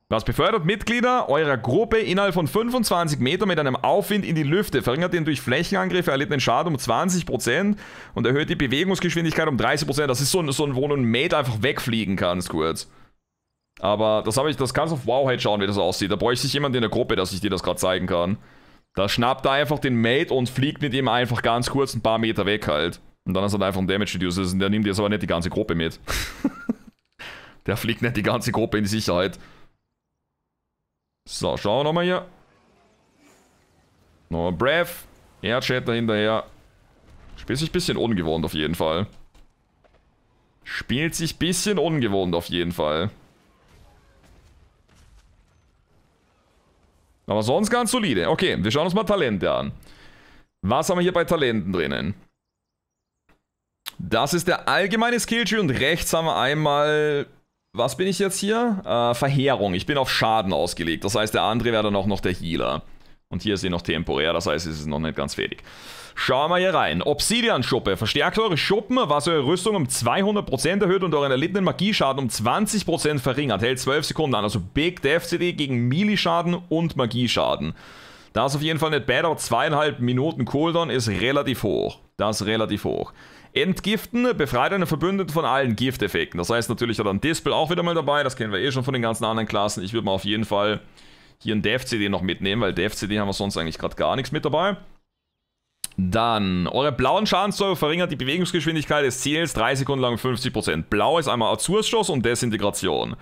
Was befördert Mitglieder eurer Gruppe innerhalb von 25 Metern mit einem Aufwind in die Lüfte, verringert den durch Flächenangriffe erlittenen Schaden um 20% und erhöht die Bewegungsgeschwindigkeit um 30%. Das ist so ein, so ein wo du einen Meter einfach wegfliegen kannst, kurz. Aber das habe ich, das kannst du auf Wowhead halt schauen, wie das aussieht. Da bräuchte sich jemand in der Gruppe, dass ich dir das gerade zeigen kann. Da schnappt er einfach den Mate und fliegt mit ihm einfach ganz kurz ein paar Meter weg halt. Und dann ist er einfach ein Damage Reducer und der nimmt jetzt aber nicht die ganze Gruppe mit. der fliegt nicht die ganze Gruppe in die Sicherheit. So, schauen wir nochmal hier. Nochmal Breath. Erdschatter hinterher. Spielt sich ein bisschen ungewohnt auf jeden Fall. Spielt sich ein bisschen ungewohnt auf jeden Fall. Aber sonst ganz solide. Okay, wir schauen uns mal Talente an. Was haben wir hier bei Talenten drinnen? Das ist der allgemeine Skilltree und rechts haben wir einmal was bin ich jetzt hier? Äh, Verheerung. Ich bin auf Schaden ausgelegt. Das heißt, der andere wäre dann auch noch der Healer. Und hier ist sie noch temporär, das heißt, es ist noch nicht ganz fertig. Schauen wir hier rein. Obsidian-Schuppe. Verstärkt eure Schuppen, was eure Rüstung um 200% erhöht und euren erlittenen Magieschaden um 20% verringert. Hält 12 Sekunden an. Also Big Death CD gegen Melee-Schaden und Magieschaden. Das ist auf jeden Fall nicht bad, aber zweieinhalb Minuten Cooldown ist relativ hoch. Das ist relativ hoch. Entgiften, befreit einen Verbündeten von allen Gifteffekten. Das heißt natürlich hat er ein Dispel auch wieder mal dabei, das kennen wir eh schon von den ganzen anderen Klassen. Ich würde mal auf jeden Fall hier ein Dev-CD noch mitnehmen, weil Dev-CD haben wir sonst eigentlich gerade gar nichts mit dabei. Dann, eure blauen Schadensäure verringert die Bewegungsgeschwindigkeit des Ziels 3 Sekunden lang 50%. Blau ist einmal Azurschoss und Desintegration.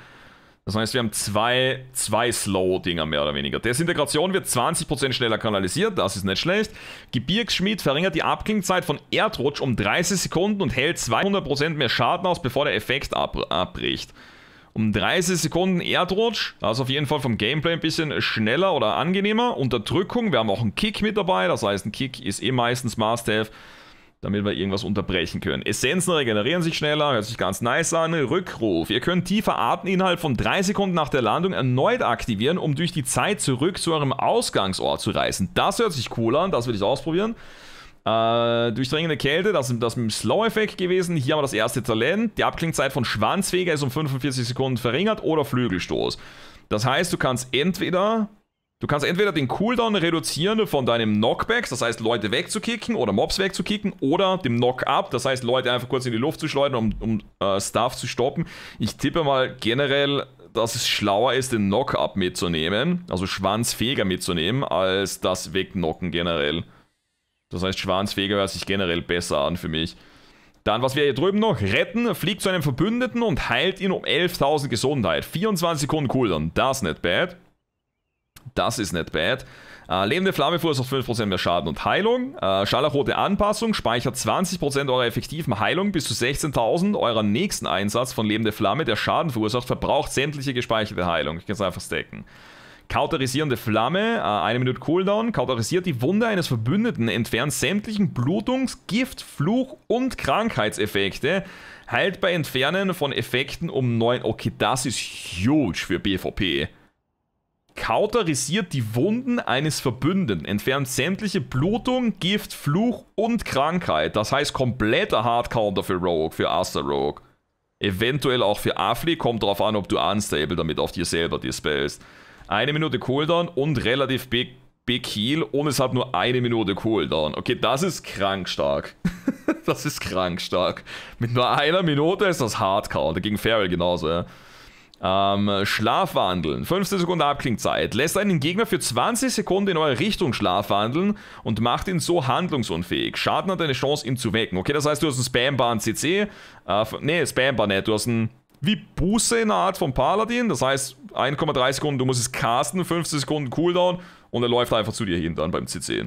Das heißt, wir haben zwei, zwei Slow-Dinger mehr oder weniger. Desintegration wird 20% schneller kanalisiert, das ist nicht schlecht. Gebirgsschmied verringert die Abklingzeit von Erdrutsch um 30 Sekunden und hält 200% mehr Schaden aus, bevor der Effekt ab abbricht. Um 30 Sekunden Erdrutsch, das ist auf jeden Fall vom Gameplay ein bisschen schneller oder angenehmer. Unterdrückung, wir haben auch einen Kick mit dabei, das heißt, ein Kick ist eh meistens Must-Have damit wir irgendwas unterbrechen können. Essenzen regenerieren sich schneller, hört sich ganz nice an. Rückruf. Ihr könnt tiefe Arten innerhalb von 3 Sekunden nach der Landung erneut aktivieren, um durch die Zeit zurück zu eurem Ausgangsort zu reisen. Das hört sich cool an, das will ich ausprobieren. Äh, durchdringende Kälte, das ist das mit dem Slow-Effekt gewesen. Hier haben wir das erste Talent. Die Abklingzeit von Schwanzfeger ist um 45 Sekunden verringert oder Flügelstoß. Das heißt, du kannst entweder Du kannst entweder den Cooldown reduzieren von deinem Knockback, das heißt Leute wegzukicken oder Mobs wegzukicken, oder dem Knock-Up, das heißt Leute einfach kurz in die Luft zu schleudern, um, um äh, Stuff zu stoppen. Ich tippe mal generell, dass es schlauer ist, den Knock-Up mitzunehmen, also Schwanzfeger mitzunehmen, als das Wegknocken generell. Das heißt, Schwanzfeger hört sich generell besser an für mich. Dann, was wir hier drüben noch? Retten, fliegt zu einem Verbündeten und heilt ihn um 11.000 Gesundheit. 24 Sekunden Cooldown, das ist nicht bad. Das ist nicht bad. Äh, lebende Flamme verursacht 5% mehr Schaden und Heilung. Äh, Scharlachrote Anpassung speichert 20% eurer effektiven Heilung bis zu 16.000. Eurer nächsten Einsatz von lebende Flamme, der Schaden verursacht, verbraucht sämtliche gespeicherte Heilung. Ich kann es einfach stacken. Kauterisierende Flamme, äh, eine Minute Cooldown, kauterisiert die Wunde eines Verbündeten, entfernt sämtlichen Blutungs-, Gift-, Fluch- und Krankheitseffekte, heilt bei Entfernen von Effekten um 9. Okay, das ist huge für BVP. Kauterisiert die Wunden eines Verbündeten, entfernt sämtliche Blutung, Gift, Fluch und Krankheit. Das heißt kompletter Hardcounter für Rogue, für Aster Rogue. Eventuell auch für Afli, kommt darauf an, ob du Unstable damit auf dir selber dispelst. Eine Minute Cooldown und relativ big, big Heal und es hat nur eine Minute Cooldown. Okay, das ist krank stark. das ist krank stark. Mit nur einer Minute ist das Hardcounter, gegen Feral genauso, ja. Ähm, Schlafwandeln. 15 Sekunden Abklingzeit. Lässt einen Gegner für 20 Sekunden in eure Richtung schlafwandeln und macht ihn so handlungsunfähig. Schaden hat eine Chance, ihn zu wecken. Okay, das heißt, du hast einen Spambar CC. Äh, nee, Spambar nicht. Du hast einen wie Buße in der Art von Paladin. Das heißt, 1,3 Sekunden, du musst es casten, 15 Sekunden Cooldown und er läuft einfach zu dir hin dann beim CC.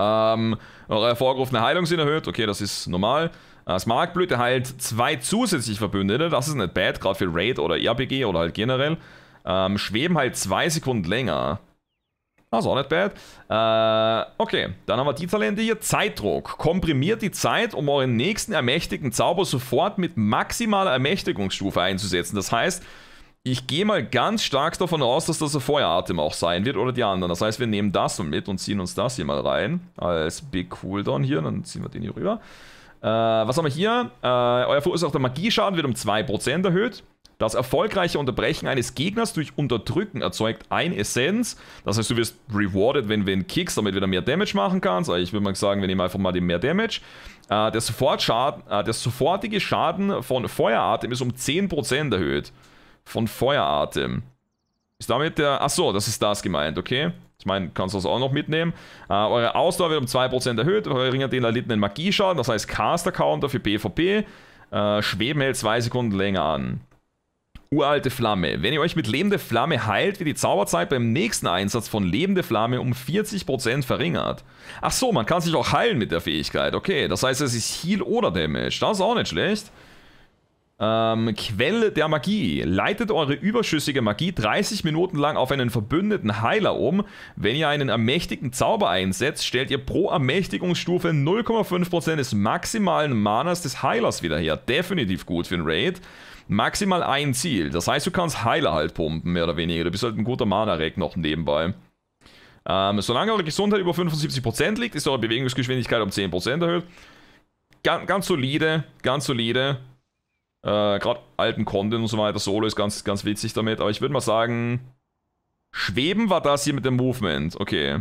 Ähm, eure hervorgerufene Heilung sind erhöht. Okay, das ist normal. Äh, Smaragdblüte heilt zwei zusätzliche Verbündete, das ist nicht bad, gerade für Raid oder RPG oder halt generell. Ähm, Schweben halt zwei Sekunden länger. Das ist auch nicht bad. Äh, okay, dann haben wir die Talente hier. Zeitdruck. Komprimiert die Zeit, um euren nächsten ermächtigten Zauber sofort mit maximaler Ermächtigungsstufe einzusetzen. Das heißt, ich gehe mal ganz stark davon aus, dass das ein Feueratem auch sein wird oder die anderen. Das heißt, wir nehmen das mit und ziehen uns das hier mal rein als Big Cooldown hier. Dann ziehen wir den hier rüber. Äh, was haben wir hier? Äh, euer verursachter Magieschaden wird um 2% erhöht. Das erfolgreiche Unterbrechen eines Gegners durch Unterdrücken erzeugt ein Essenz. Das heißt, du wirst rewarded, wenn du einen kickst, damit du wieder mehr Damage machen kannst. Also ich würde mal sagen, wir nehmen einfach mal den mehr Damage. Äh, der, Sofortschaden, äh, der sofortige Schaden von Feueratem ist um 10% erhöht. Von Feueratem. Ist damit der... Achso, das ist das gemeint, okay. Ich meine, kannst du das auch noch mitnehmen. Äh, eure Ausdauer wird um 2% erhöht, verringert den erlittenen Magieschaden, das heißt Caster-Counter für PvP. Äh, Schweben hält 2 Sekunden länger an. Uralte Flamme. Wenn ihr euch mit lebende Flamme heilt, wird die Zauberzeit beim nächsten Einsatz von lebende Flamme um 40% verringert. Ach so, man kann sich auch heilen mit der Fähigkeit. Okay, das heißt, es ist Heal oder Damage. Das ist auch nicht schlecht. Ähm, Quelle der Magie. Leitet eure überschüssige Magie 30 Minuten lang auf einen verbündeten Heiler um. Wenn ihr einen ermächtigten Zauber einsetzt, stellt ihr pro Ermächtigungsstufe 0,5% des maximalen Manas des Heilers wieder her. Definitiv gut für ein Raid. Maximal ein Ziel. Das heißt, du kannst Heiler halt pumpen, mehr oder weniger. Du bist halt ein guter Mana-Rack noch nebenbei. Ähm, solange eure Gesundheit über 75% liegt, ist eure Bewegungsgeschwindigkeit um 10% erhöht. Ganz, ganz solide, ganz solide. Äh, Gerade alten Content und so weiter, Solo ist ganz, ganz witzig damit. Aber ich würde mal sagen, Schweben war das hier mit dem Movement. Okay.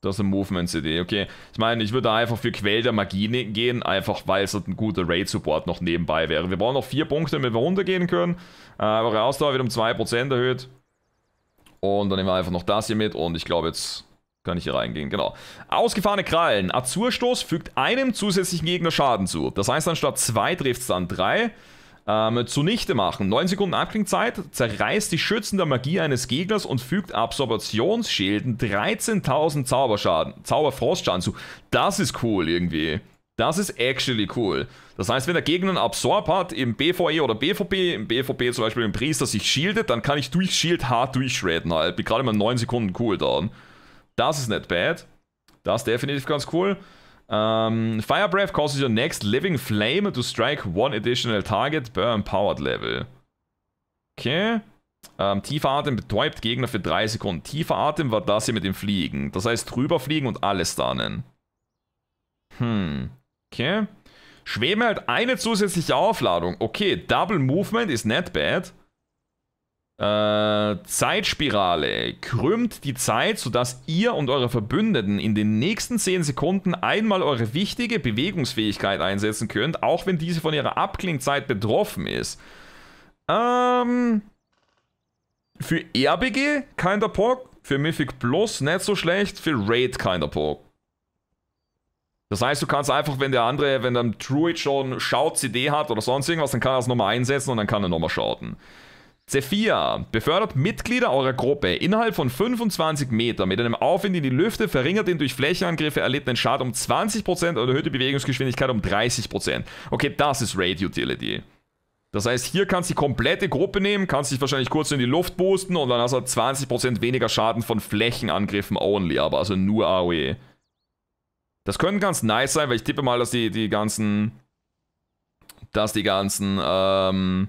Das ist eine Movement-CD, okay. Ich meine, ich würde da einfach für Quell der Magie ne-, gehen, einfach weil es halt ein guter Raid-Support noch nebenbei wäre. Wir brauchen noch vier Punkte, damit wir runtergehen können. Äh, eure Ausdauer wird um 2% erhöht. Und dann nehmen wir einfach noch das hier mit und ich glaube, jetzt kann ich hier reingehen, genau. Ausgefahrene Krallen. Azurstoß fügt einem zusätzlichen Gegner Schaden zu. Das heißt, anstatt zwei trifft es dann drei ähm, zunichte machen. 9 Sekunden Abklingzeit, zerreißt die Schützen der Magie eines Gegners und fügt Absorptionsschilden 13.000 Zauberschaden, Zauberfrostschaden zu. Das ist cool irgendwie. Das ist actually cool. Das heißt, wenn der Gegner einen Absorb hat im BVE oder BVB, im BVB zum Beispiel im Priester sich shieldet, dann kann ich durch Shield hart durchschredden halt. Bin Gerade mal 9 Sekunden Cooldown. Das ist nicht bad. Das ist definitiv ganz cool. Um, ähm, Fire Breath causes your next living flame to strike one additional target per empowered level. Okay. Um, ähm, tiefer Atem betäubt Gegner für 3 Sekunden. Tiefer Atem war das hier mit dem Fliegen. Das heißt drüber fliegen und alles tarnen. Hm. Okay. Schweben halt eine zusätzliche Aufladung. Okay, Double Movement ist not bad. Äh, Zeitspirale. Krümmt die Zeit, sodass ihr und eure Verbündeten in den nächsten 10 Sekunden einmal eure wichtige Bewegungsfähigkeit einsetzen könnt, auch wenn diese von ihrer Abklingzeit betroffen ist. Ähm, für RBG kinder Pog, für Mythic Plus nicht so schlecht, für Raid kinder Pog. Das heißt, du kannst einfach, wenn der andere, wenn der Druid schon shout cd hat oder sonst irgendwas, dann kann er es nochmal einsetzen und dann kann er nochmal schauten. Zephia, befördert Mitglieder eurer Gruppe innerhalb von 25 Meter mit einem Aufwind in die Lüfte, verringert den durch Flächenangriffe erlittenen Schaden um 20% und erhöht die Bewegungsgeschwindigkeit um 30%. Okay, das ist Raid Utility. Das heißt, hier kannst du die komplette Gruppe nehmen, kannst dich wahrscheinlich kurz in die Luft boosten und dann hast du 20% halt weniger Schaden von Flächenangriffen only, aber also nur AOE. Das könnte ganz nice sein, weil ich tippe mal, dass die, die ganzen... Dass die ganzen, ähm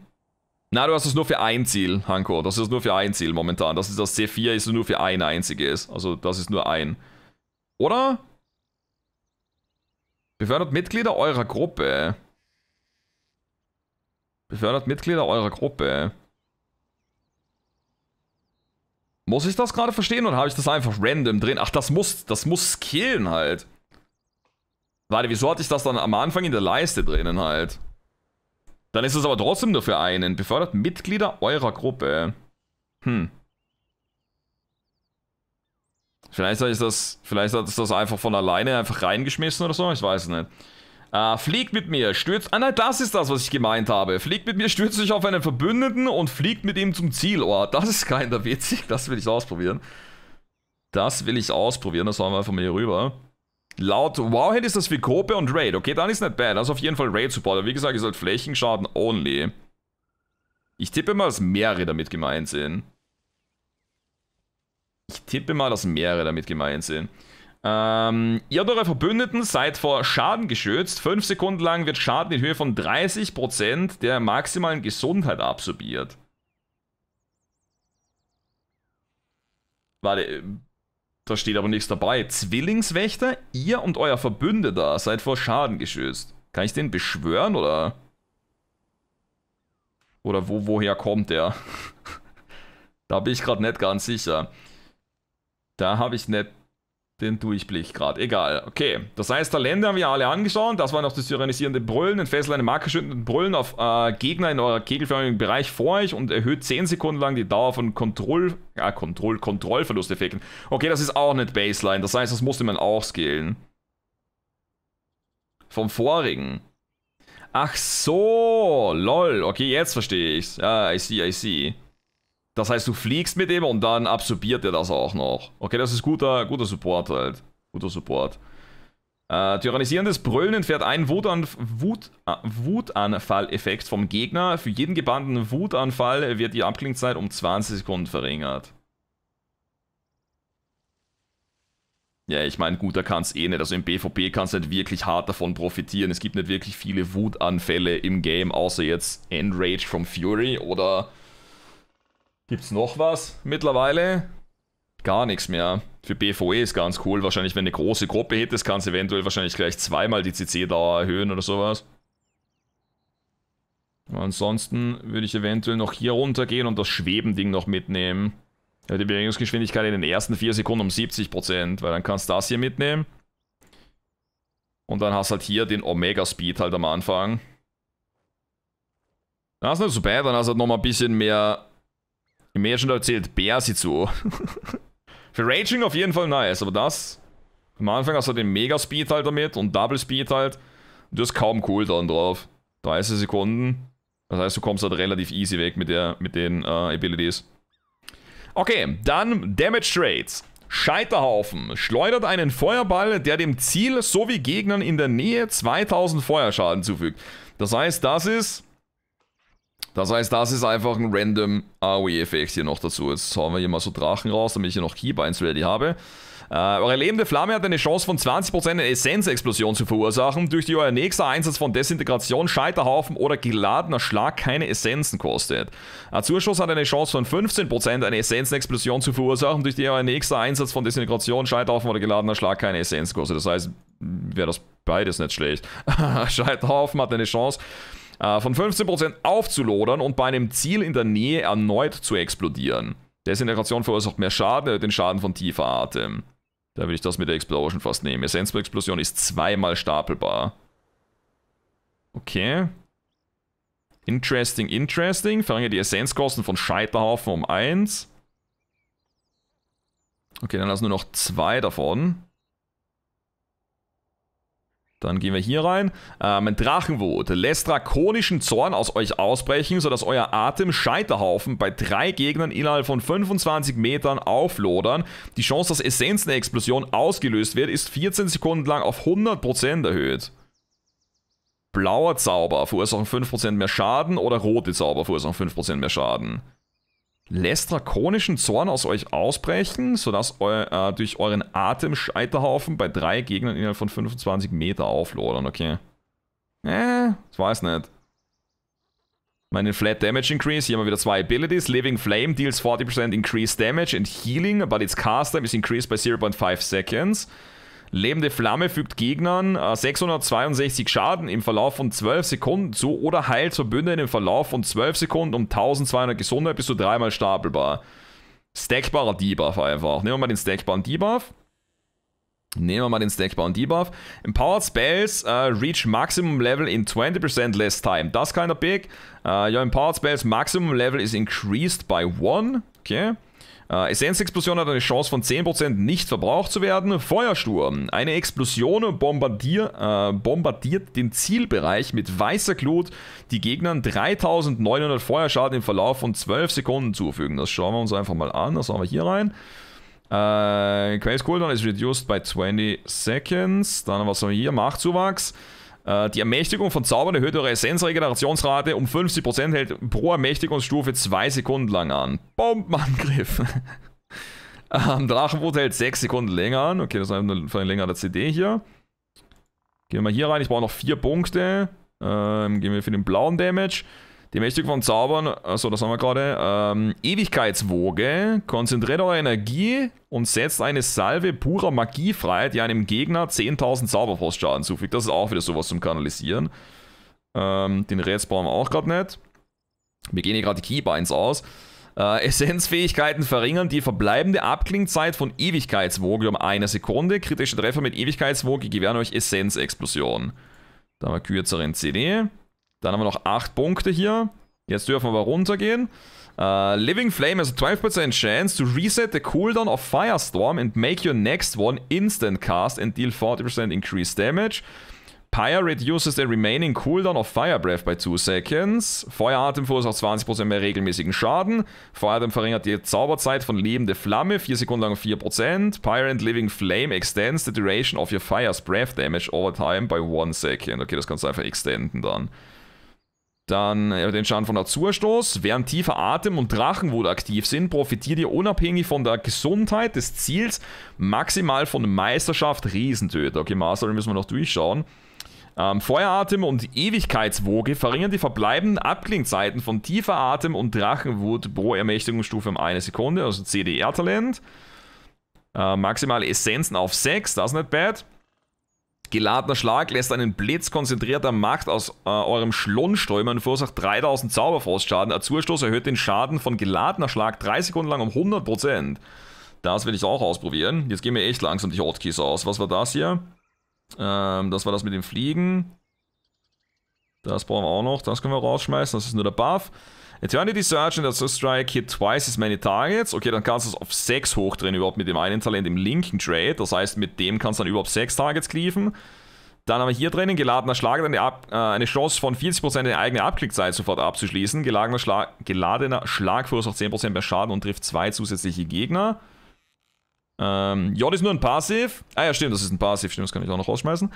na, du hast es nur für ein Ziel, Hanko. Das ist nur für ein Ziel momentan. Das ist das C4, ist nur für ein einziges. Also das ist nur ein. Oder? Befördert Mitglieder eurer Gruppe. Befördert Mitglieder eurer Gruppe. Muss ich das gerade verstehen oder habe ich das einfach random drin? Ach, das muss, das muss skillen halt. Warte, wieso hatte ich das dann am Anfang in der Leiste drinnen halt? Dann ist es aber trotzdem nur für einen. Befördert Mitglieder eurer Gruppe. Hm. Vielleicht ist das, vielleicht hat es das einfach von alleine einfach reingeschmissen oder so, ich weiß nicht. Äh, fliegt mit mir, stürzt. Ah nein, das ist das, was ich gemeint habe. Fliegt mit mir, stürzt sich auf einen Verbündeten und fliegt mit ihm zum Zielort. Oh, das ist keiner witzig, das will ich ausprobieren. Das will ich ausprobieren, das wollen wir einfach mal hier rüber. Laut Wowhead ist das wie Kope und Raid. Okay, dann ist nicht bad. Das also ist auf jeden Fall Raid-Supporter. Wie gesagt, ist halt Flächenschaden only. Ich tippe mal, dass mehrere damit gemeint sind. Ich tippe mal, dass mehrere damit gemeint sind. Ähm, ihr und eure Verbündeten seid vor Schaden geschützt. 5 Sekunden lang wird Schaden in Höhe von 30% der maximalen Gesundheit absorbiert. Warte, da steht aber nichts dabei. Zwillingswächter, ihr und euer Verbündeter seid vor Schaden geschützt. Kann ich den beschwören oder? Oder wo, woher kommt der? da bin ich gerade nicht ganz sicher. Da habe ich nicht den Durchblick gerade. Egal. Okay. Das heißt, Talente haben wir alle angeschaut. Das waren noch die tyrannisierende Brüllen. Entfesselt eine marktgeschütteten Brüllen auf äh, Gegner in eurer kegelförmigen Bereich vor euch und erhöht 10 Sekunden lang die Dauer von Kontroll... Ja, Kontroll... Kontrollverlusteffekten. Okay, das ist auch nicht Baseline. Das heißt, das musste man auch skillen. Vom vorigen. Ach so. Lol. Okay, jetzt verstehe ich's. Ja, I see, I see. Das heißt, du fliegst mit ihm und dann absorbiert er das auch noch. Okay, das ist guter, guter Support halt. Guter Support. Äh, tyrannisierendes Brüllen entfährt einen Wutanf Wut äh, Wutanfall-Effekt vom Gegner. Für jeden gebannten Wutanfall wird die Abklingzeit um 20 Sekunden verringert. Ja, ich meine, guter da kannst eh nicht. Also im PvP kannst du nicht wirklich hart davon profitieren. Es gibt nicht wirklich viele Wutanfälle im Game, außer jetzt Enrage from Fury oder Gibt's noch was mittlerweile? Gar nichts mehr. Für BVE ist ganz cool. Wahrscheinlich, wenn eine große Gruppe hättest, kannst du eventuell wahrscheinlich gleich zweimal die CC-Dauer erhöhen oder sowas. Ansonsten würde ich eventuell noch hier runtergehen und das Schwebending noch mitnehmen. Ja, die Bewegungsgeschwindigkeit in den ersten 4 Sekunden um 70%, weil dann kannst du das hier mitnehmen. Und dann hast halt hier den Omega-Speed halt am Anfang. Das ist nicht so bad, dann hast du halt nochmal ein bisschen mehr ich mir schon erzählt, Bär sieht so. Für Raging auf jeden Fall nice, aber das... Am Anfang hast du halt den Mega Speed halt damit und Double Speed halt. Du hast kaum Cooldown drauf. 30 Sekunden. Das heißt, du kommst halt relativ easy weg mit, der, mit den äh, Abilities. Okay, dann Damage Trades. Scheiterhaufen. Schleudert einen Feuerball, der dem Ziel sowie Gegnern in der Nähe 2000 Feuerschaden zufügt. Das heißt, das ist das heißt, das ist einfach ein random AOE-Effekt hier noch dazu. Jetzt hauen wir hier mal so Drachen raus, damit ich hier noch Keybinds ready habe. Äh, eure lebende Flamme hat eine Chance von 20% eine Essenzexplosion zu verursachen, durch die euer nächster Einsatz von Desintegration, Scheiterhaufen oder geladener Schlag keine Essenzen kostet. Ein Zuschuss hat eine Chance von 15% eine Essenzenexplosion zu verursachen, durch die euer nächster Einsatz von Desintegration, Scheiterhaufen oder geladener Schlag keine Essenzen kostet. Das heißt, wäre das beides nicht schlecht. Scheiterhaufen hat eine Chance äh, von 15% aufzulodern und bei einem Ziel in der Nähe erneut zu explodieren. Desintegration verursacht mehr Schaden, erhöht den Schaden von tiefer Atem. Da will ich das mit der Explosion fast nehmen. Essenz per Explosion ist zweimal stapelbar. Okay. Interesting, interesting. Verringert die Essenzkosten von Scheiterhaufen um 1. Okay, dann lassen nur noch zwei davon. Dann gehen wir hier rein. Ähm, Drachenwut. Lässt drakonischen Zorn aus euch ausbrechen, sodass euer Atem Scheiterhaufen bei drei Gegnern innerhalb von 25 Metern auflodern. Die Chance, dass Essenz eine Explosion ausgelöst wird, ist 14 Sekunden lang auf 100% erhöht. Blauer Zauber verursachen 5% mehr Schaden oder rote Zauber verursachen 5% mehr Schaden. Lässt drakonischen Zorn aus euch ausbrechen, sodass eu, äh, durch euren Atem Scheiterhaufen bei drei Gegnern innerhalb von 25 Meter auflodern, okay. Äh, ich weiß nicht. Meinen Flat Damage Increase, hier haben wir wieder zwei Abilities. Living Flame deals 40% Increased Damage and Healing, but its cast time is increased by 0.5 seconds. Lebende Flamme fügt Gegnern 662 äh, Schaden im Verlauf von 12 Sekunden zu oder heilt Verbündeten im Verlauf von 12 Sekunden um 1200 Gesundheit bis zu dreimal stapelbar. Stackbarer Debuff einfach. Nehmen wir mal den stackbaren Debuff. Nehmen wir mal den stackbaren Debuff. Empowered Spells uh, reach maximum level in 20% less time. Das kind of big. Uh, äh, your Empowered Spells maximum level is increased by 1. Okay. Äh, Essenzexplosion hat eine Chance von 10% nicht verbraucht zu werden. Feuersturm. Eine Explosion bombardier, äh, bombardiert den Zielbereich mit weißer Glut, die Gegnern 3900 Feuerschaden im Verlauf von 12 Sekunden zufügen. Das schauen wir uns einfach mal an. Das haben wir hier rein. Äh, Quest Cooldown ist reduced by 20 seconds. Dann was haben wir hier? Machtzuwachs. Äh, die Ermächtigung von Zaubern erhöht eure Essenzregenerationsrate um 50%, hält pro Ermächtigungsstufe 2 Sekunden lang an. Bombenangriff. ähm, Drachenwut hält 6 Sekunden länger an. Okay, das ist eine, für eine längere CD hier. Gehen wir hier rein. Ich brauche noch 4 Punkte. Ähm, gehen wir für den blauen Damage. Die Mächtigung von Zaubern, also das haben wir gerade, ähm, Ewigkeitswoge, konzentriert eure Energie und setzt eine Salve purer Magie frei, die einem Gegner 10.000 Zauberfrostschaden zufügt. Das ist auch wieder sowas zum Kanalisieren. Ähm, den Rätsel brauchen wir auch gerade nicht. Wir gehen hier gerade die Keybinds aus. Äh, Essenzfähigkeiten verringern die verbleibende Abklingzeit von Ewigkeitswoge um eine Sekunde. Kritische Treffer mit Ewigkeitswoge gewähren euch Essenzexplosion. Da haben wir kürzeren CD. Dann haben wir noch 8 Punkte hier. Jetzt dürfen wir runtergehen. Uh, Living Flame has a 12% chance to reset the cooldown of Firestorm and make your next one instant cast and deal 40% increased damage. Pyre reduces the remaining cooldown of Fire Breath by 2 seconds. Feueratem verursacht 20% mehr regelmäßigen Schaden. Feueratem verringert die Zauberzeit von Lebende Flamme, 4 Sekunden lang 4%. Pyre and Living Flame extends the duration of your Fire's Breath damage over time by 1 second. Okay, das kannst du einfach extenden dann. Dann äh, den Schaden von Azurstoß. Während tiefer Atem und Drachenwut aktiv sind, profitiert ihr unabhängig von der Gesundheit des Ziels maximal von Meisterschaft Riesentöter. Okay, Master müssen wir noch durchschauen. Ähm, Feueratem und Ewigkeitswoge verringern die verbleibenden Abklingzeiten von tiefer Atem und Drachenwut pro Ermächtigungsstufe um eine Sekunde, also CDR-Talent. Äh, maximale Essenzen auf 6, das ist nicht bad. Geladener Schlag lässt einen Blitz konzentrierter Macht aus äh, eurem Schlund strömen, und verursacht 3000 Zauberfrostschaden. Azurstoß erhöht den Schaden von geladener Schlag 3 Sekunden lang um 100%. Das will ich auch ausprobieren. Jetzt gehen mir echt langsam die Hotkeys aus. Was war das hier? Ähm, das war das mit dem Fliegen. Das brauchen wir auch noch. Das können wir rausschmeißen. Das ist nur der Buff. Eternity Sergeant, also Strike, hit twice as many targets. Okay, dann kannst du es auf 6 hochdrehen überhaupt mit dem einen Talent im linken Trade. Das heißt, mit dem kannst du dann überhaupt 6 Targets cleaven. Dann haben wir hier drinnen geladener Schlag, eine, Ab äh, eine Chance von 40% der eigenen Abklickzeit sofort abzuschließen. Geladener Schlag, geladener Schlag verursacht 10% mehr Schaden und trifft zwei zusätzliche Gegner. Ähm, J ist nur ein Passiv. Ah ja, stimmt, das ist ein Passiv, stimmt, das kann ich auch noch rausschmeißen.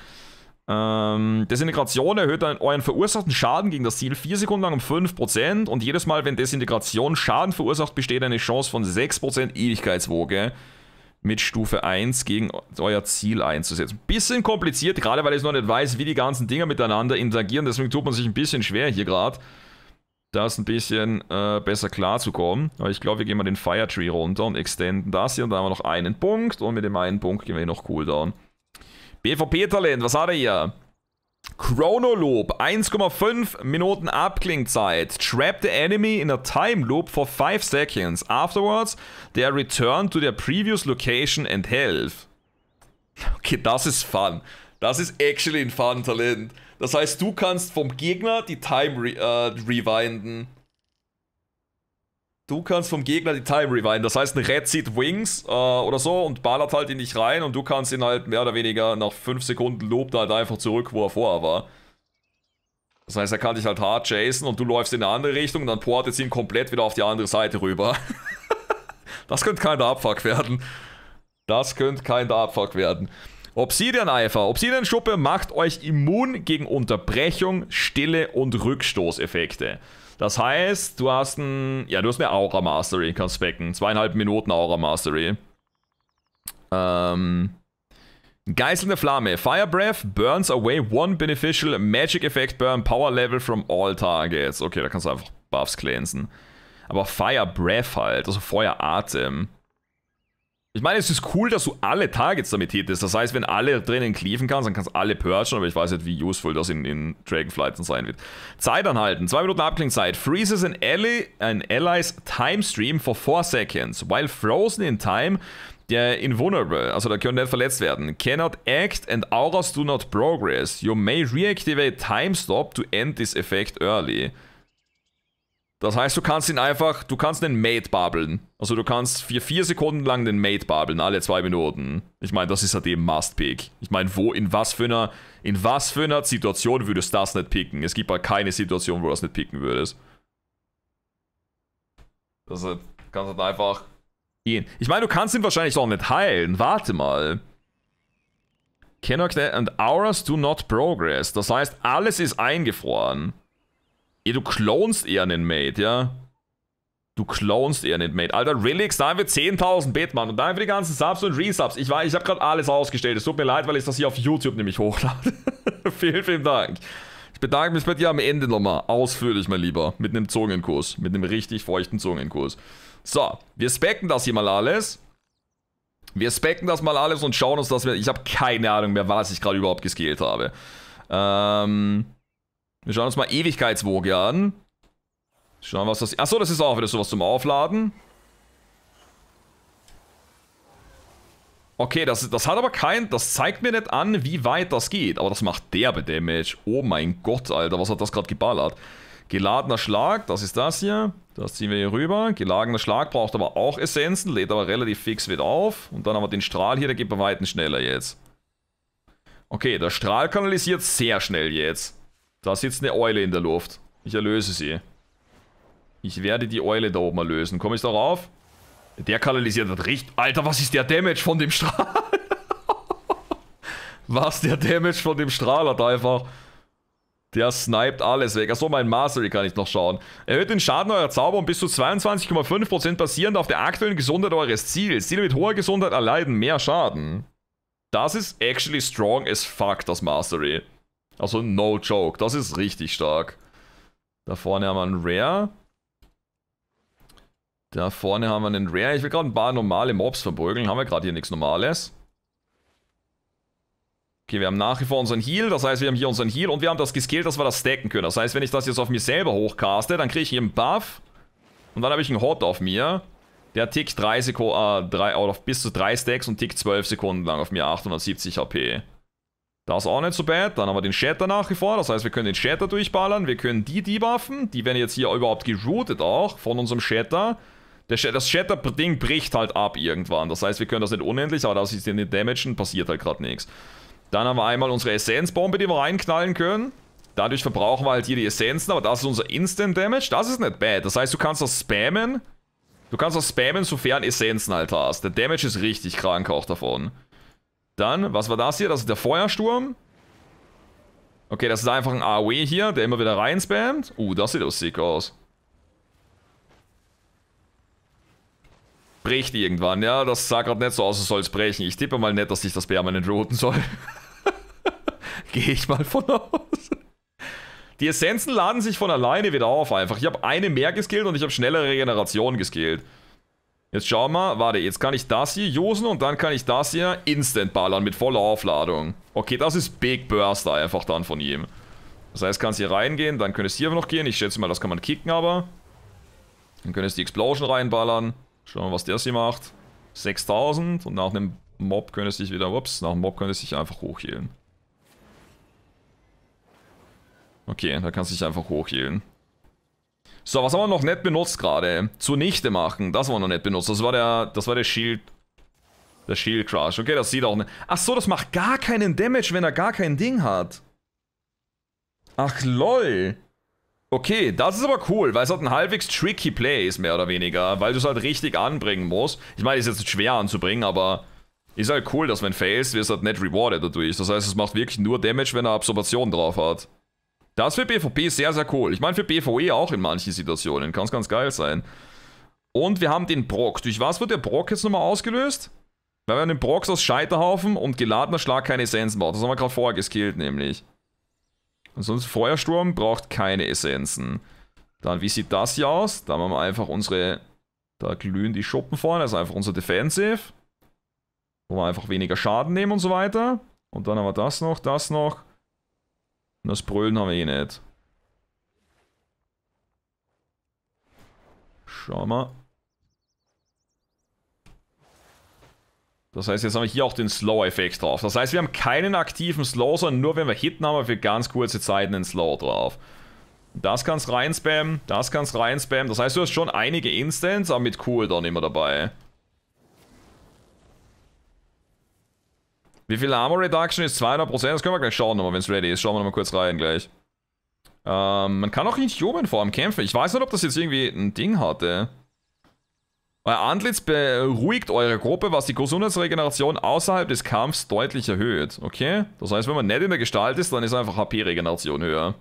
Ähm, Desintegration erhöht dann euren verursachten Schaden gegen das Ziel 4 Sekunden lang um 5% und jedes Mal, wenn Desintegration Schaden verursacht, besteht eine Chance von 6% Ewigkeitswoge mit Stufe 1 gegen euer Ziel einzusetzen. Bisschen kompliziert, gerade weil ich noch nicht weiß, wie die ganzen Dinger miteinander interagieren, deswegen tut man sich ein bisschen schwer hier gerade, das ein bisschen äh, besser klarzukommen. Aber ich glaube, wir gehen mal den Fire Tree runter und extenden das hier und da haben wir noch einen Punkt und mit dem einen Punkt gehen wir hier noch Cooldown. BVP-Talent, was hat er hier? Chrono Loop, 1,5 Minuten Abklingzeit. Trap the enemy in a time loop for 5 seconds. Afterwards, they are returned to their previous location and health. Okay, das ist fun. Das ist actually ein fun Talent. Das heißt, du kannst vom Gegner die Time re äh, rewinden. Du kannst vom Gegner die Time rewinden. Das heißt, ein Red Seed Wings äh, oder so und ballert halt in dich rein und du kannst ihn halt mehr oder weniger nach 5 Sekunden lobt halt einfach zurück, wo er vorher war. Das heißt, er kann dich halt hart chasen und du läufst in eine andere Richtung und dann portet sie ihn komplett wieder auf die andere Seite rüber. das könnte kein Abfuck werden. Das könnte kein Abfuck werden. Obsidian-Eifer. Obsidian-Schuppe macht euch immun gegen Unterbrechung, Stille und Rückstoßeffekte. Das heißt, du hast ein, ja, du hast eine Aura Mastery, kannst specken. Zweieinhalb Minuten Aura Mastery. Ähm, Geißelnde Flamme. Fire Breath burns away one beneficial magic effect burn power level from all targets. Okay, da kannst du einfach Buffs cleansen. Aber Fire Breath halt, also Feueratem. Ich meine, es ist cool, dass du alle Targets damit hittest. Das heißt, wenn alle drinnen cleaven kannst, dann kannst du alle purgen, aber ich weiß nicht, wie useful das in, in Dragonflight sein wird. Zeit anhalten. Zwei Minuten Abklingzeit. Freezes an, ally, an ally's time stream for 4 seconds. While frozen in time, der invulnerable, also der können nicht verletzt werden. Cannot act and auras do not progress. You may reactivate time stop to end this effect early. Das heißt, du kannst ihn einfach, du kannst den Mate babbeln. Also du kannst vier, vier Sekunden lang den Mate babbeln, alle zwei Minuten. Ich meine, das ist halt eben Must-Pick. Ich meine, wo, in was für einer, in was für einer Situation würdest du das nicht picken? Es gibt halt keine Situation, wo du das nicht picken würdest. Das halt, kannst halt einfach gehen. Ich meine, du kannst ihn wahrscheinlich auch nicht heilen. Warte mal. Cannot and auras do not progress. Das heißt, alles ist eingefroren. Ja, du clonst eher einen Mate, ja? Du clonst eher nicht, Mate. Alter, Relics, danke für 10.000 Bit, Mann. Und danke für die ganzen Subs und Resubs. Ich weiß, ich habe gerade alles ausgestellt. Es tut mir leid, weil ich das hier auf YouTube nämlich hochlade. vielen, vielen Dank. Ich bedanke mich bei dir am Ende nochmal. Ausführlich, mein Lieber. Mit einem Zungenkurs. Mit einem richtig feuchten Zungenkurs. So, wir specken das hier mal alles. Wir specken das mal alles und schauen uns dass wir... Ich habe keine Ahnung mehr, was ich gerade überhaupt gescaled habe. Ähm... Wir schauen uns mal Ewigkeitswoge an. Schauen, was das... Achso, das ist auch wieder sowas zum Aufladen. Okay, das, das hat aber kein... Das zeigt mir nicht an, wie weit das geht. Aber das macht derbe Damage. Oh mein Gott, Alter. Was hat das gerade geballert? Geladener Schlag, das ist das hier. Das ziehen wir hier rüber. Geladener Schlag braucht aber auch Essenzen, lädt aber relativ fix wieder auf. Und dann haben wir den Strahl hier, der geht bei Weitem schneller jetzt. Okay, der Strahl kanalisiert sehr schnell jetzt. Da sitzt eine Eule in der Luft. Ich erlöse sie. Ich werde die Eule da oben erlösen. Komme ich da rauf? Der kanalisiert das richtig. Alter, was ist der Damage von dem Strahl? was der Damage von dem Strahl hat einfach. Der sniped alles weg. Achso, mein Mastery kann ich noch schauen. Erhöht den Schaden eurer Zauber um bis zu 22,5% basierend auf der aktuellen Gesundheit eures Ziels. Ziele mit hoher Gesundheit erleiden mehr Schaden. Das ist actually strong as fuck, das Mastery. Also no joke, das ist richtig stark. Da vorne haben wir einen Rare. Da vorne haben wir einen Rare. Ich will gerade ein paar normale Mobs verbrügeln. Haben wir gerade hier nichts Normales. Okay, wir haben nach wie vor unseren Heal. Das heißt, wir haben hier unseren Heal und wir haben das geskillt, dass wir das stacken können. Das heißt, wenn ich das jetzt auf mich selber hochcaste, dann kriege ich hier einen Buff. Und dann habe ich einen Hot auf mir. Der tickt 3 Sekunden, äh, 3, bis zu 3 Stacks und tickt 12 Sekunden lang auf mir 870 HP. Das ist auch nicht so bad. Dann haben wir den Shatter nach wie vor. Das heißt, wir können den Shatter durchballern. Wir können die debuffen. Die werden jetzt hier überhaupt geroutet auch von unserem Shatter. Shatter das Shatter-Ding bricht halt ab irgendwann. Das heißt, wir können das nicht unendlich, aber da sie in den Damagen passiert halt gerade nichts. Dann haben wir einmal unsere Essenzbombe, die wir reinknallen können. Dadurch verbrauchen wir halt hier die Essenzen, aber das ist unser Instant Damage. Das ist nicht bad. Das heißt, du kannst das spammen. Du kannst das spammen, sofern Essenzen halt hast. Der Damage ist richtig krank auch davon. Dann, was war das hier? Das ist der Feuersturm. Okay, das ist einfach ein AOE hier, der immer wieder rein spammt. Uh, das sieht aber sick aus. Bricht irgendwann. Ja, das sah gerade nicht so aus, als soll es brechen. Ich tippe mal nicht, dass ich das permanent roten soll. Gehe ich mal von aus. Die Essenzen laden sich von alleine wieder auf einfach. Ich habe eine mehr geskillt und ich habe schnellere Regeneration geskillt. Jetzt schau mal, warte, jetzt kann ich das hier usen und dann kann ich das hier instant ballern mit voller Aufladung. Okay, das ist Big Burster einfach dann von ihm. Das heißt, kann es hier reingehen, dann könnte es hier noch gehen. Ich schätze mal, das kann man kicken aber. Dann könnte es die Explosion reinballern. Schauen wir mal, was der hier macht. 6000 und nach einem Mob könnte es sich wieder, ups, nach einem Mob könnte es sich einfach hochheilen. Okay, da kannst du dich einfach hochheilen. So, was haben wir noch nicht benutzt gerade? Zunichte machen, das haben wir noch nicht benutzt. Das war der, das war der Shield. Der Shield Crash. Okay, das sieht auch nicht. Ach so, das macht gar keinen Damage, wenn er gar kein Ding hat. Ach lol. Okay, das ist aber cool, weil es halt ein halbwegs tricky Play ist, mehr oder weniger. Weil du es halt richtig anbringen musst. Ich meine, es ist jetzt schwer anzubringen, aber ist halt cool, dass wenn fails, wirst du halt nicht rewarded dadurch. Das heißt, es macht wirklich nur Damage, wenn er Absorption drauf hat. Das für BVP sehr, sehr cool. Ich meine, für BVE auch in manchen Situationen. Kann es ganz geil sein. Und wir haben den Brock. Durch was wird der Brock jetzt nochmal ausgelöst? Weil wir den Brox aus Scheiterhaufen und geladener Schlag keine Essenzen braucht. Das haben wir gerade vorher geskillt, nämlich. Ansonsten Feuersturm braucht keine Essenzen. Dann, wie sieht das hier aus? Da haben wir einfach unsere... Da glühen die Schuppen vorne, das ist einfach unser Defensive. Wo wir einfach weniger Schaden nehmen und so weiter. Und dann haben wir das noch, das noch das Brüllen haben wir eh nicht. Schauen wir. Das heißt, jetzt haben wir hier auch den Slow-Effekt drauf. Das heißt, wir haben keinen aktiven Slow, sondern nur wenn wir hitten, haben wir für ganz kurze Zeiten einen Slow drauf. Das kannst rein spammen, das kannst rein spammen. Das heißt, du hast schon einige Instants, aber mit Cooldown immer dabei. Wie viel Armor Reduction ist? 200%? Das können wir gleich schauen nochmal, wenn es ready ist. Schauen wir nochmal kurz rein gleich. Ähm, man kann auch in Human Form kämpfen. Ich weiß nicht, ob das jetzt irgendwie ein Ding hatte. Äh. Euer Antlitz beruhigt eure Gruppe, was die Gesundheitsregeneration außerhalb des Kampfs deutlich erhöht. Okay? Das heißt, wenn man nicht in der Gestalt ist, dann ist einfach HP-Regeneration höher.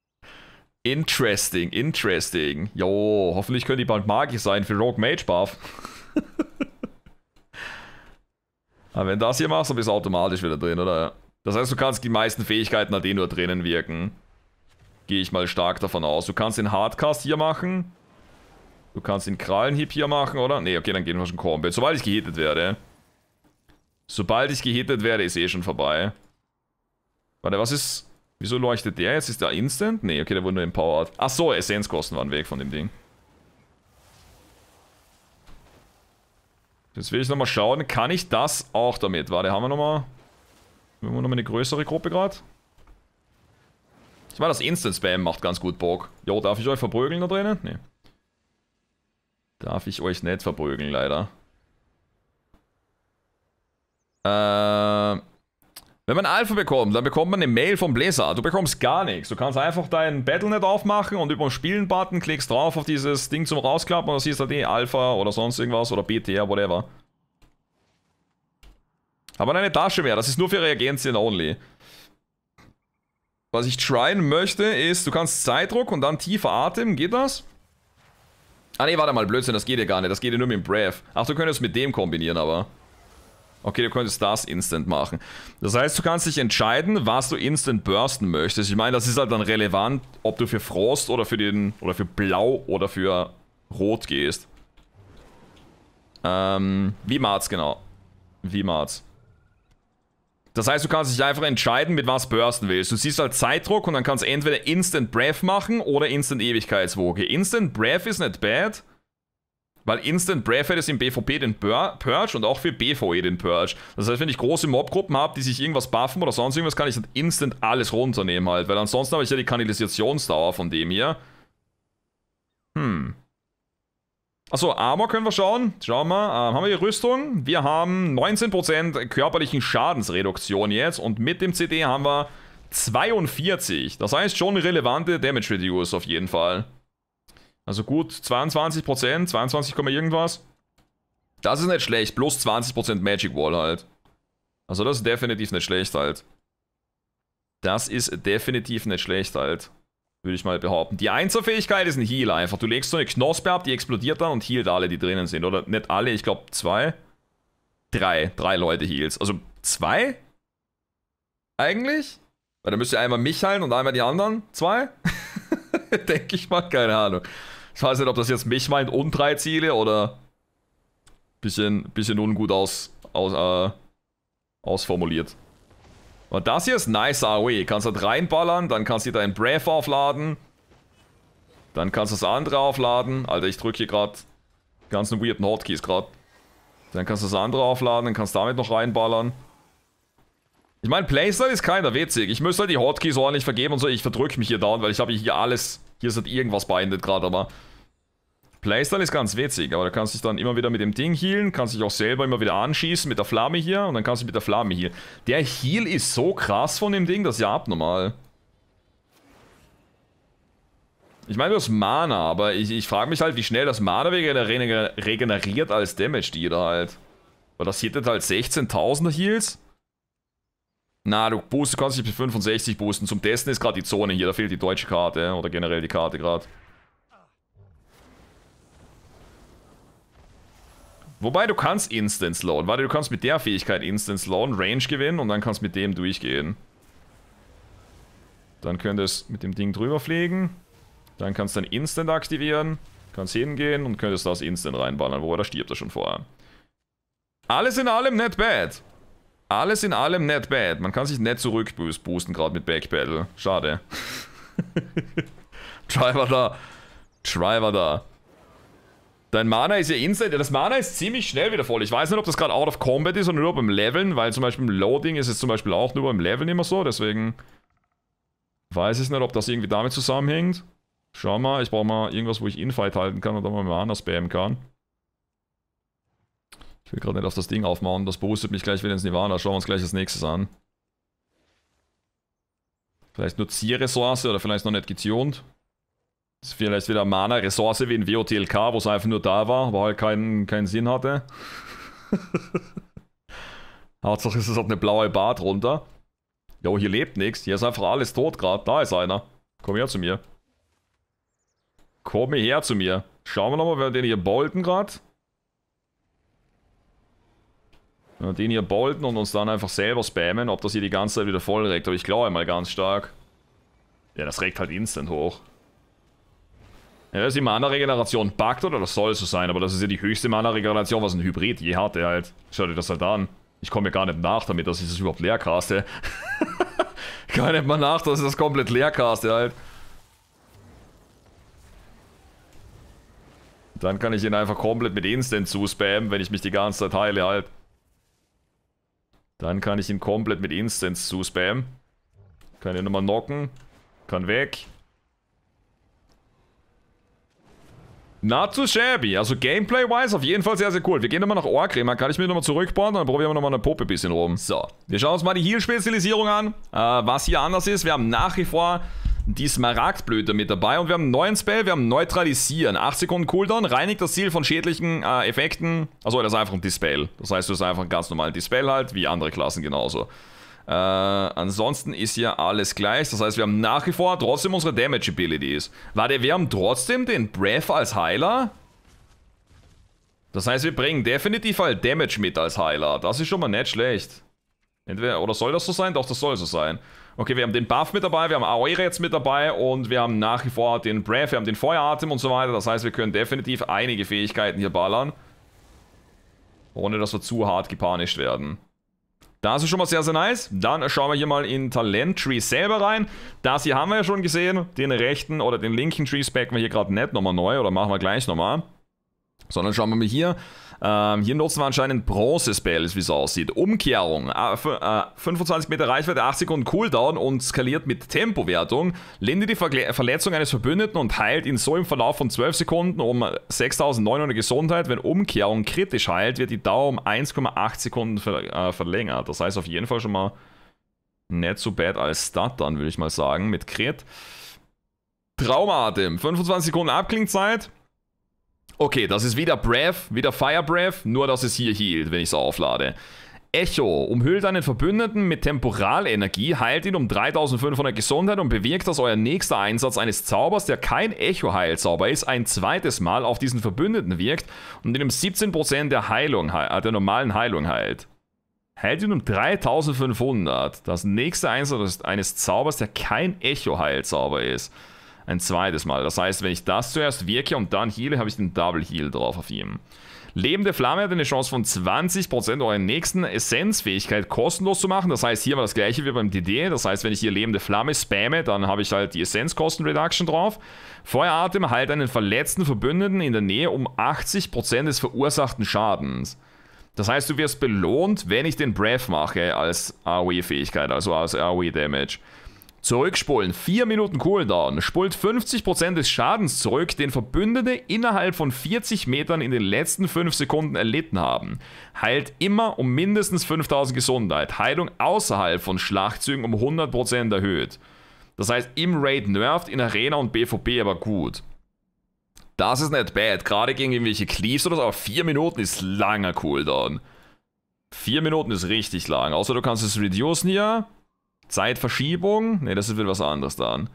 interesting, interesting. Jo, hoffentlich können die bald magisch sein für Rogue Mage Buff. Aber ah, wenn das hier machst, dann bist du automatisch wieder drin, oder? Das heißt, du kannst die meisten Fähigkeiten halt eh nur drinnen wirken. Gehe ich mal stark davon aus. Du kannst den Hardcast hier machen. Du kannst den Krallenhieb hier machen, oder? Ne, okay, dann gehen wir schon Combat. Sobald ich gehittet werde. Sobald ich gehittet werde, ist eh schon vorbei. Warte, was ist... Wieso leuchtet der jetzt? Ist der Instant? Ne, okay, der wurde nur empowered. Achso, Essenzkosten waren weg von dem Ding. Jetzt will ich nochmal schauen, kann ich das auch damit? Warte, haben wir nochmal... Haben Wir nochmal eine größere Gruppe gerade. Ich meine, das Instant Spam macht ganz gut Bock. Jo, darf ich euch verprügeln da drinnen? Nee. Darf ich euch nicht verprügeln, leider. Ähm... Wenn man Alpha bekommt, dann bekommt man eine Mail vom Blizzard. Du bekommst gar nichts. Du kannst einfach deinen Battlenet aufmachen und über den Spielen-Button klickst drauf auf dieses Ding zum Rausklappen und dann siehst du halt eh Alpha oder sonst irgendwas oder BTR, whatever. Aber eine Tasche mehr. Das ist nur für Reagenzien only. Was ich tryen möchte ist, du kannst Zeitdruck und dann tiefer atmen. Geht das? Ah ne, warte mal, Blödsinn, das geht ja gar nicht. Das geht ja nur mit dem Breath. Ach, du könntest mit dem kombinieren, aber... Okay, du könntest das instant machen. Das heißt, du kannst dich entscheiden, was du instant bursten möchtest. Ich meine, das ist halt dann relevant, ob du für Frost oder für den oder für Blau oder für Rot gehst. Ähm, wie Marz genau. Wie Marz. Das heißt, du kannst dich einfach entscheiden, mit was bursten willst. Du siehst halt Zeitdruck und dann kannst du entweder Instant Breath machen oder Instant Ewigkeitswoge. Instant Breath ist nicht bad. Weil Instant Breathhead ist im BVP den Purge und auch für BVE den Purge. Das heißt, wenn ich große Mobgruppen habe, die sich irgendwas buffen oder sonst irgendwas, kann ich dann instant alles runternehmen halt. Weil ansonsten habe ich ja die Kanalisationsdauer von dem hier. Hm. Achso, Armor können wir schauen. Schauen wir, ähm, haben wir hier Rüstung? Wir haben 19% körperlichen Schadensreduktion jetzt und mit dem CD haben wir 42. Das heißt schon relevante Damage Reduce auf jeden Fall. Also gut, 22 Prozent, 22, irgendwas. Das ist nicht schlecht, plus 20 Prozent Magic Wall halt. Also das ist definitiv nicht schlecht halt. Das ist definitiv nicht schlecht halt. Würde ich mal behaupten. Die Einzelfähigkeit ist ein Heal einfach. Du legst so eine Knospe ab, die explodiert dann und healt alle, die drinnen sind. Oder nicht alle, ich glaube zwei. Drei. Drei Leute heals. Also zwei? Eigentlich? Weil dann müsst ihr einmal mich heilen und einmal die anderen. Zwei? Denke ich mal, keine Ahnung. Ich weiß nicht, ob das jetzt mich meint und drei Ziele oder... Bisschen, bisschen ungut aus, aus, äh, ausformuliert. Und das hier ist nice AOE. Kannst halt reinballern, dann kannst du deinen Breath aufladen. Dann kannst du das andere aufladen. Alter, ich drücke hier gerade ganzen weirden Hotkeys gerade. Dann kannst du das andere aufladen, dann kannst du damit noch reinballern. Ich meine, Playstyle ist keiner witzig. Ich müsste halt die Hotkeys ordentlich vergeben und so. Ich verdrücke mich hier dauernd, weil ich habe hier alles... Hier ist halt irgendwas beendet gerade, aber... Playstyle ist ganz witzig, aber da kannst du dich dann immer wieder mit dem Ding healen, kannst dich auch selber immer wieder anschießen mit der Flamme hier und dann kannst du mit der Flamme healen. Der Heal ist so krass von dem Ding, das ist ja abnormal. Ich meine, du hast Mana, aber ich, ich frage mich halt, wie schnell das Mana regeneriert als Damage die Dealer halt. Weil das hittet halt 16.000 Heals. Na, du boostest, kannst dich bis 65 boosten. Zum Testen ist gerade die Zone hier, da fehlt die deutsche Karte oder generell die Karte gerade. Wobei du kannst Instance Lawn. Warte, du kannst mit der Fähigkeit Instance Lawn Range gewinnen und dann kannst mit dem durchgehen. Dann könntest du mit dem Ding drüber fliegen. Dann kannst du dann Instant aktivieren. Kannst hingehen und könntest das Instant reinballern. Wobei, da stirbt er schon vorher. Alles in allem not bad. Alles in allem not bad. Man kann sich nicht zurückboosten, gerade mit Backpedal. Schade. Driver da. Driver da. Dein Mana ist ja instant. Das Mana ist ziemlich schnell wieder voll. Ich weiß nicht, ob das gerade out of combat ist oder nur beim Leveln, weil zum Beispiel im Loading ist es zum Beispiel auch nur beim Leveln immer so. Deswegen weiß ich nicht, ob das irgendwie damit zusammenhängt. Schau mal, ich brauche mal irgendwas, wo ich Infight halten kann oder mal Mana spammen kann. Ich will gerade nicht auf das Ding aufmachen. Das boostet mich gleich wieder ins Nirvana. Schauen wir uns gleich als nächstes an. Vielleicht nur Zierressource oder vielleicht noch nicht getunt. Ist vielleicht wieder Mana-Ressource wie in WOTLK, wo es einfach nur da war, aber halt keinen, keinen Sinn hatte. Hauptsache es ist halt eine blaue Bar drunter. Jo, hier lebt nichts. Hier ist einfach alles tot gerade. Da ist einer. Komm her zu mir. Komm her zu mir. Schauen wir nochmal, wenn wir den hier bolten gerade. Wenn wir den hier bolten und uns dann einfach selber spammen, ob das hier die ganze Zeit wieder voll regt. Aber ich glaube mal ganz stark. Ja, das regt halt instant hoch. Ja, ist die Mana-Regeneration backt oder das soll so sein, aber das ist ja die höchste Mana-Regeneration, was ein Hybrid je hat, der halt. Schaut euch das halt an. Ich komme mir gar nicht nach damit, dass ich das überhaupt leer caste. gar nicht mal nach, dass ich das komplett leer caste halt. Dann kann ich ihn einfach komplett mit Instant zuspammen, wenn ich mich die ganze Zeit heile halt. Dann kann ich ihn komplett mit Instants zuspammen. Kann ihn nochmal knocken. Kann weg. Not too shabby. Also Gameplay-wise auf jeden Fall sehr, sehr cool. Wir gehen nochmal nach Orgrim. Kann ich mir nochmal zurückbauen, dann probieren wir nochmal eine Puppe ein bisschen rum. So, wir schauen uns mal die Heal-Spezialisierung an. Äh, was hier anders ist, wir haben nach wie vor die Smaragdblüte mit dabei und wir haben einen neuen Spell, wir haben Neutralisieren. 8 Sekunden Cooldown, reinigt das Ziel von schädlichen äh, Effekten. Also das ist einfach ein Dispel. Das heißt, du hast einfach einen ganz normalen Dispel halt, wie andere Klassen genauso. Äh, ansonsten ist hier alles gleich. Das heißt, wir haben nach wie vor trotzdem unsere Damage Abilities. Warte, wir haben trotzdem den Breath als Heiler? Das heißt, wir bringen definitiv halt Damage mit als Heiler. Das ist schon mal nicht schlecht. Entweder, oder soll das so sein? Doch, das soll so sein. Okay, wir haben den Buff mit dabei, wir haben Aoire jetzt mit dabei und wir haben nach wie vor den Breath, wir haben den Feueratem und so weiter. Das heißt, wir können definitiv einige Fähigkeiten hier ballern. Ohne, dass wir zu hart gepanischt werden. Das ist schon mal sehr, sehr nice. Dann schauen wir hier mal in Talent Tree selber rein. Das hier haben wir ja schon gesehen. Den rechten oder den linken Tree specken wir hier gerade nicht nochmal neu oder machen wir gleich nochmal. Sondern schauen wir mal hier. Ähm, hier nutzen wir anscheinend Bronze-Spells, wie es aussieht. Umkehrung, äh, äh, 25 Meter Reichweite, 8 Sekunden Cooldown und skaliert mit Tempowertung. Linde die Verle Verletzung eines Verbündeten und heilt ihn so im Verlauf von 12 Sekunden um 6900 Gesundheit. Wenn Umkehrung kritisch heilt, wird die Dauer um 1,8 Sekunden ver äh, verlängert. Das heißt auf jeden Fall schon mal nicht so bad als Stat dann, würde ich mal sagen, mit Crit. Traumatem, 25 Sekunden Abklingzeit. Okay, das ist wieder Breath, wieder Fire Breath, nur dass es hier healt, wenn ich es auflade. Echo umhüllt einen Verbündeten mit Temporalenergie, heilt ihn um 3500 Gesundheit und bewirkt, dass euer nächster Einsatz eines Zaubers, der kein Echo-Heilzauber ist, ein zweites Mal auf diesen Verbündeten wirkt und ihn um 17% der, Heilung, äh, der normalen Heilung heilt. Heilt ihn um 3500. Das nächste Einsatz eines Zaubers, der kein Echo-Heilzauber ist ein zweites Mal. Das heißt, wenn ich das zuerst wirke und dann heale, habe ich den Double Heal drauf auf ihm. Lebende Flamme hat eine Chance von 20% eurer nächsten Essenzfähigkeit kostenlos zu machen. Das heißt, hier war das gleiche wie beim DD. Das heißt, wenn ich hier lebende Flamme spamme, dann habe ich halt die Essenzkostenreduction drauf. Feueratem heilt einen verletzten Verbündeten in der Nähe um 80% des verursachten Schadens. Das heißt, du wirst belohnt, wenn ich den Breath mache als AOE-Fähigkeit, also als AOE-Damage. Zurückspulen, 4 Minuten Cooldown, spult 50% des Schadens zurück, den Verbündete innerhalb von 40 Metern in den letzten 5 Sekunden erlitten haben. Heilt immer um mindestens 5000 Gesundheit, Heilung außerhalb von Schlachtzügen um 100% erhöht. Das heißt, im Raid nervt, in Arena und BVB aber gut. Das ist nicht bad, gerade gegen irgendwelche Cleaves oder so, aber 4 Minuten ist langer Cooldown. 4 Minuten ist richtig lang, außer du kannst es reducen hier. Zeitverschiebung, ne, das ist wieder was anderes dann.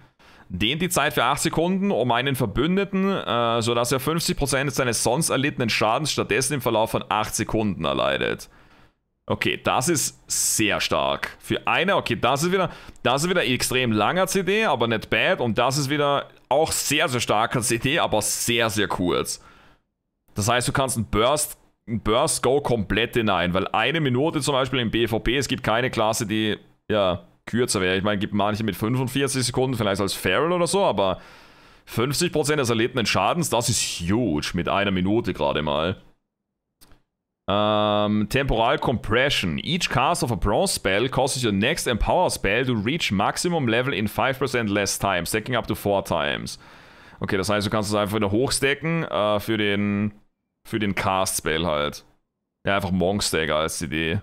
Dehnt die Zeit für 8 Sekunden um einen Verbündeten, äh, sodass er 50% seines sonst erlittenen Schadens stattdessen im Verlauf von 8 Sekunden erleidet. Okay, das ist sehr stark. Für eine, okay, das ist wieder, das ist wieder extrem langer CD, aber nicht bad. Und das ist wieder auch sehr, sehr starker CD, aber sehr, sehr kurz. Das heißt, du kannst einen Burst, einen Burst Go komplett hinein, weil eine Minute zum Beispiel im BVP, es gibt keine Klasse, die, ja, kürzer wäre. Ich meine, gibt manche mit 45 Sekunden vielleicht als Feral oder so, aber 50% des erlittenen Schadens, das ist huge mit einer Minute gerade mal. Um, ähm, temporal Compression. Each cast of a bronze spell causes your next empower spell to reach maximum level in 5% less time, stacking up to 4 times. Okay, das heißt, du kannst es einfach wieder hochstacken uh, für den für den Cast-Spell halt. Ja, einfach monk stacker als Idee.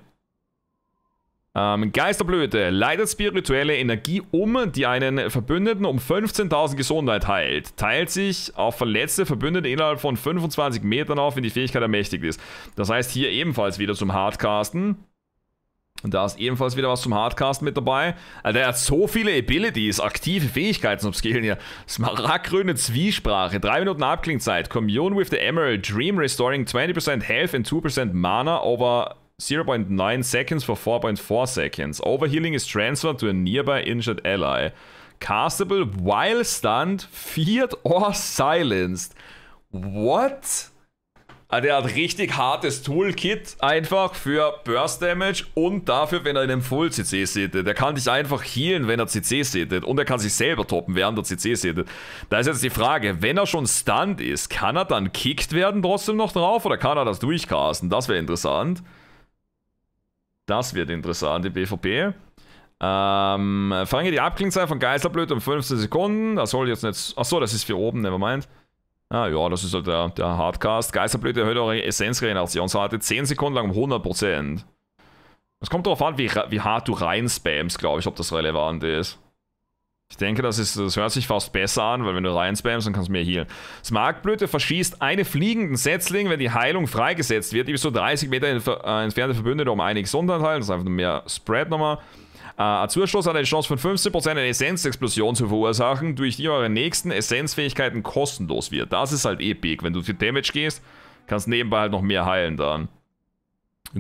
Ähm, Geisterblöte leitet spirituelle Energie um, die einen Verbündeten um 15.000 Gesundheit heilt. Teilt sich auf verletzte Verbündete innerhalb von 25 Metern auf, wenn die Fähigkeit ermächtigt ist. Das heißt hier ebenfalls wieder zum Hardcasten. Und da ist ebenfalls wieder was zum Hardcasten mit dabei. Alter, also er hat so viele Abilities, aktive Fähigkeiten zum Skillen hier. Smaragdgrüne Zwiesprache, 3 Minuten Abklingzeit, Commune with the Emerald, Dream Restoring 20% Health and 2% Mana over 0.9 seconds for 4.4 seconds. Overhealing is transferred to a nearby injured ally. Castable while stunned, feared or silenced. What? Also der hat richtig hartes Toolkit einfach für Burst Damage und dafür, wenn er in einem Full CC sittet. Der kann dich einfach healen, wenn er CC sittet. Und er kann sich selber toppen, während er CC sittet. Da ist jetzt die Frage, wenn er schon stunned ist, kann er dann kickt werden trotzdem noch drauf oder kann er das durchcasten? Das wäre interessant. Das wird interessant, die BVP. Ähm, verringert die Abklingzeit von Geisterblöd um 15 Sekunden. Das soll jetzt nicht. Achso, das ist für oben, nevermind. Ah ja, das ist halt der, der Hardcast. Geisterblöd erhöht eure Essenzregenerationsrate 10 Sekunden lang um 100%. Es kommt darauf an, wie, wie hart du rein spammst, glaube ich, ob das relevant ist. Ich denke, das, ist, das hört sich fast besser an, weil wenn du rein spammst, dann kannst du mehr healen. Smaragdblüte verschießt eine fliegenden Setzling, wenn die Heilung freigesetzt wird. die bis zu 30 Meter äh, entfernte Verbündete um einiges Sonderanteil. Das ist einfach nur mehr Spread nochmal. Äh, Azurstoß hat eine Chance von 15% eine Essenzexplosion zu verursachen, durch die eure nächsten Essenzfähigkeiten kostenlos wird. Das ist halt epic. Wenn du für Damage gehst, kannst du nebenbei halt noch mehr heilen dann.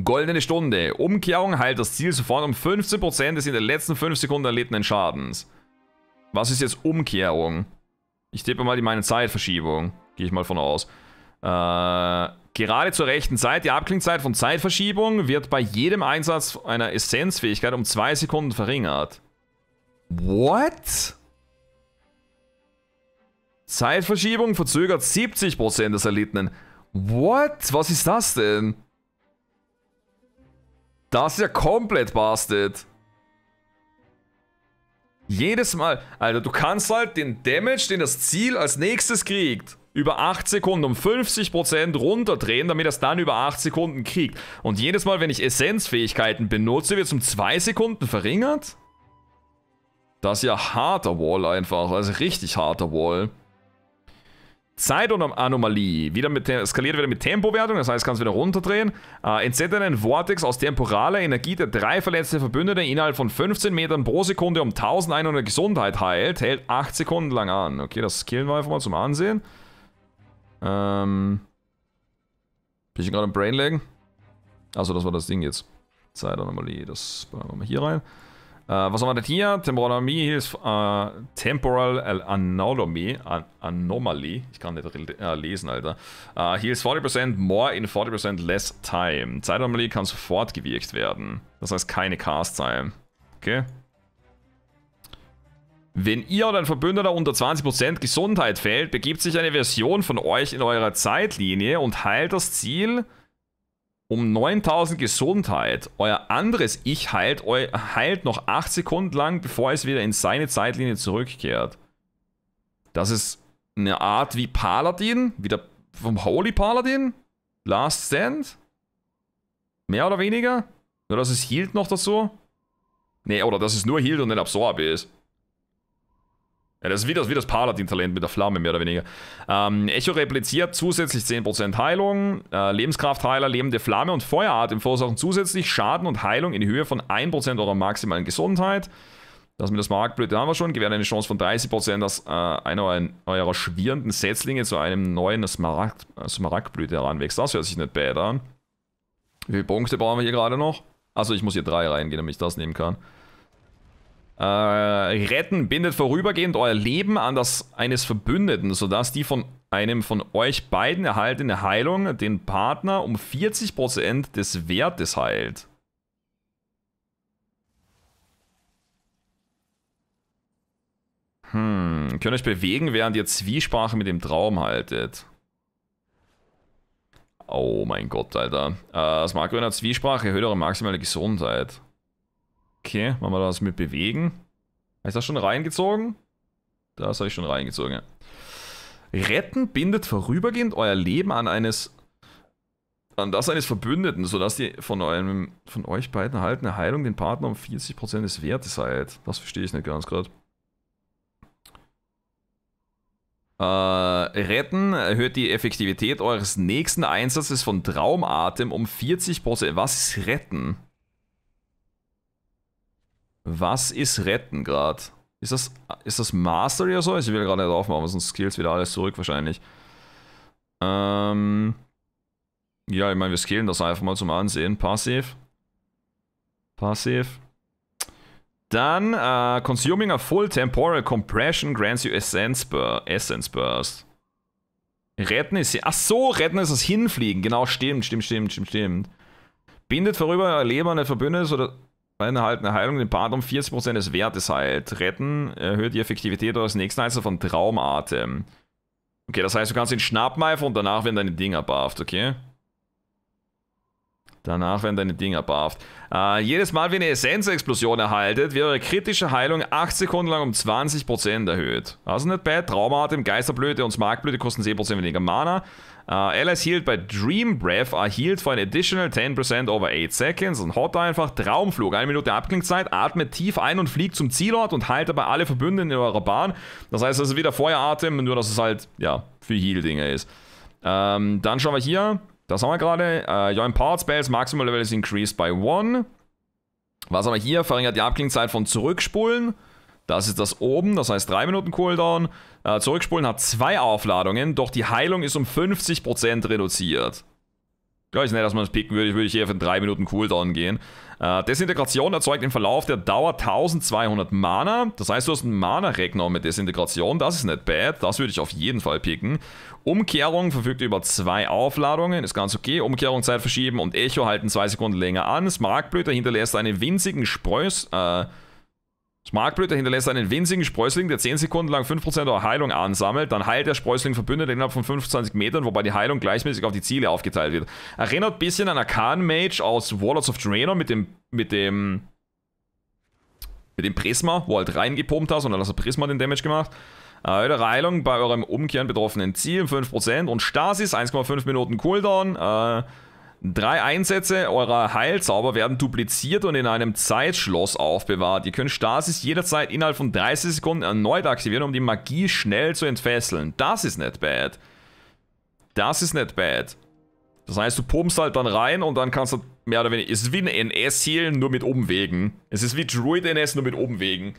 Goldene Stunde. Umkehrung heilt das Ziel sofort um 15% des in den letzten 5 Sekunden erlittenen Schadens. Was ist jetzt Umkehrung? Ich tippe mal die meine Zeitverschiebung. Gehe ich mal von aus. Äh, gerade zur rechten Zeit, die Abklingzeit von Zeitverschiebung wird bei jedem Einsatz einer Essenzfähigkeit um 2 Sekunden verringert. What? Zeitverschiebung verzögert 70% des Erlittenen. What? Was ist das denn? Das ist ja komplett bastard. Jedes Mal, Alter, also, du kannst halt den Damage, den das Ziel als nächstes kriegt, über 8 Sekunden um 50% runterdrehen, damit er es dann über 8 Sekunden kriegt. Und jedes Mal, wenn ich Essenzfähigkeiten benutze, wird es um 2 Sekunden verringert? Das ist ja harter Wall einfach, also richtig harter Wall. Zeitanomalie. Wieder mit, skaliert wieder mit Tempowertung, das heißt, kann es wieder runterdrehen. Äh, entsetzt einen Vortex aus temporaler Energie, der drei verletzte Verbündete innerhalb von 15 Metern pro Sekunde um 1100 Gesundheit heilt. Hält 8 Sekunden lang an. Okay, das killen wir einfach mal zum Ansehen. Ähm. Bin ich gerade im Brainlaggen? Achso, das war das Ding jetzt. Zeitanomalie, das machen wir mal hier rein. Uh, was haben wir denn hier? Temporalmie hier ist uh, Temporal Anomaly. An Anomaly. Ich kann nicht uh, lesen, Alter. hier ist 40% more in 40% less time. Zeitanomalie kann sofort gewirkt werden. Das heißt keine Cast Time. Okay. Wenn ihr oder ein Verbündeter unter 20% Gesundheit fällt, begibt sich eine Version von euch in eurer Zeitlinie und heilt das Ziel um 9000 Gesundheit. Euer anderes Ich heilt, heilt noch 8 Sekunden lang, bevor es wieder in seine Zeitlinie zurückkehrt. Das ist eine Art wie Paladin, wie der, vom Holy Paladin, Last Stand. Mehr oder weniger. Nur dass es Healed noch dazu. Nee, oder dass es nur Healed und nicht Absorbe ist. Ja, das ist wie das, wie das Paladin-Talent mit der Flamme, mehr oder weniger. Ähm, Echo repliziert zusätzlich 10% Heilung, äh, Lebenskraftheiler, lebende Flamme und Feueratem verursachen zusätzlich Schaden und Heilung in Höhe von 1% eurer maximalen Gesundheit. Das mit der Smaragdblüte haben wir schon. Gewähren eine Chance von 30%, dass äh, einer eurer schwierenden Setzlinge zu einem neuen Smaragd, äh, Smaragdblüte heranwächst. Das hört sich nicht bad an. Wie viele Punkte brauchen wir hier gerade noch? Also ich muss hier drei reingehen, damit ich das nehmen kann. Äh, retten bindet vorübergehend euer Leben an das eines Verbündeten, sodass die von einem von euch beiden erhaltene Heilung den Partner um 40% des Wertes heilt. Hm, könnt euch bewegen, während ihr Zwiesprache mit dem Traum haltet. Oh mein Gott, Alter. Äh, das Makro in der Zwiesprache erhöht eure maximale Gesundheit. Okay, machen wir das mit bewegen. Ist das schon reingezogen? Das habe ich schon reingezogen, ja. Retten bindet vorübergehend euer Leben an eines an das eines Verbündeten, sodass ihr von eurem von euch beiden erhaltene Heilung den Partner um 40% des Wertes seid. Das verstehe ich nicht ganz gerade. Äh, retten erhöht die Effektivität eures nächsten Einsatzes von Traumatem um 40%. Was ist retten? Was ist retten gerade? Ist das, ist das Mastery oder so? Ich will gerade nicht aufmachen, sonst skills wieder alles zurück wahrscheinlich. Ähm, ja, ich meine, wir skillen das einfach mal zum Ansehen. Passiv. Passiv. Dann, äh, consuming a full temporal compression grants you essence, bur essence burst. Retten ist, ach so, retten ist das Hinfliegen. Genau, stimmt, stimmt, stimmt, stimmt, stimmt. Bindet vorüber Leber eine Verbündnis oder bei halt einer Heilung den Part um 40% des Wertes heilt. Retten erhöht die Effektivität eures nächsten Einzel von Traumatem. Okay, das heißt, du kannst ihn schnappen einfach und danach werden deine Dinger bufft, okay? Danach werden deine Dinger bufft. Äh, jedes Mal, wenn ihr Essenzexplosion erhaltet, wird eure kritische Heilung 8 Sekunden lang um 20% erhöht. Also nicht bad. Traumatem, Geisterblöte und Smarkblöte kosten 10% weniger Mana. Uh, äh, allies healed bei Dream Breath are äh, healed for an additional 10% over 8 seconds. Und hot einfach Traumflug. Eine Minute Abklingzeit, atmet tief ein und fliegt zum Zielort und heilt dabei alle Verbündeten in eurer Bahn. Das heißt, das ist wieder Feueratem, nur dass es halt, ja, für Heal-Dinge ist. Um, ähm, dann schauen wir hier. Das haben wir gerade. Uh, your Empowered Spells Maximum Level is increased by 1. Was haben wir hier? Verringert die Abklingzeit von Zurückspulen. Das ist das oben, das heißt 3 Minuten Cooldown. Äh, zurückspulen hat 2 Aufladungen, doch die Heilung ist um 50% reduziert. Glaube ich nicht, dass man das picken würde. Ich würde hier auf einen 3 Minuten Cooldown gehen. Äh, Desintegration erzeugt im Verlauf der Dauer 1200 Mana. Das heißt, du hast einen Mana-Rack noch mit Desintegration. Das ist nicht bad. Das würde ich auf jeden Fall picken. Umkehrung verfügt über zwei Aufladungen. Ist ganz okay. Umkehrungszeit verschieben und Echo halten 2 Sekunden länger an. Smaragdblüte hinterlässt einen winzigen Spröß... Äh, Smarkblüter hinterlässt einen winzigen Sprössling, der 10 Sekunden lang 5% Heilung ansammelt. Dann heilt der Sprössling Verbündete innerhalb von 25 Metern, wobei die Heilung gleichmäßig auf die Ziele aufgeteilt wird. Erinnert ein bisschen an Arcan Mage aus Warlords of Draenor mit dem, mit dem, mit dem Prisma, wo halt reingepumpt hast und dann hast du Prisma den Damage gemacht. Äh, eure Heilung bei eurem umkehren betroffenen Ziel 5% und Stasis 1,5 Minuten Cooldown. Äh, Drei Einsätze eurer Heilzauber werden dupliziert und in einem Zeitschloss aufbewahrt. Ihr könnt Stasis jederzeit innerhalb von 30 Sekunden erneut aktivieren, um die Magie schnell zu entfesseln. Das ist nicht bad. Das ist nicht bad. Das heißt, du pumpst halt dann rein und dann kannst du mehr oder weniger... Es ist wie ein NS healen, nur mit Umwegen. Es ist wie Druid NS, nur mit Umwegen.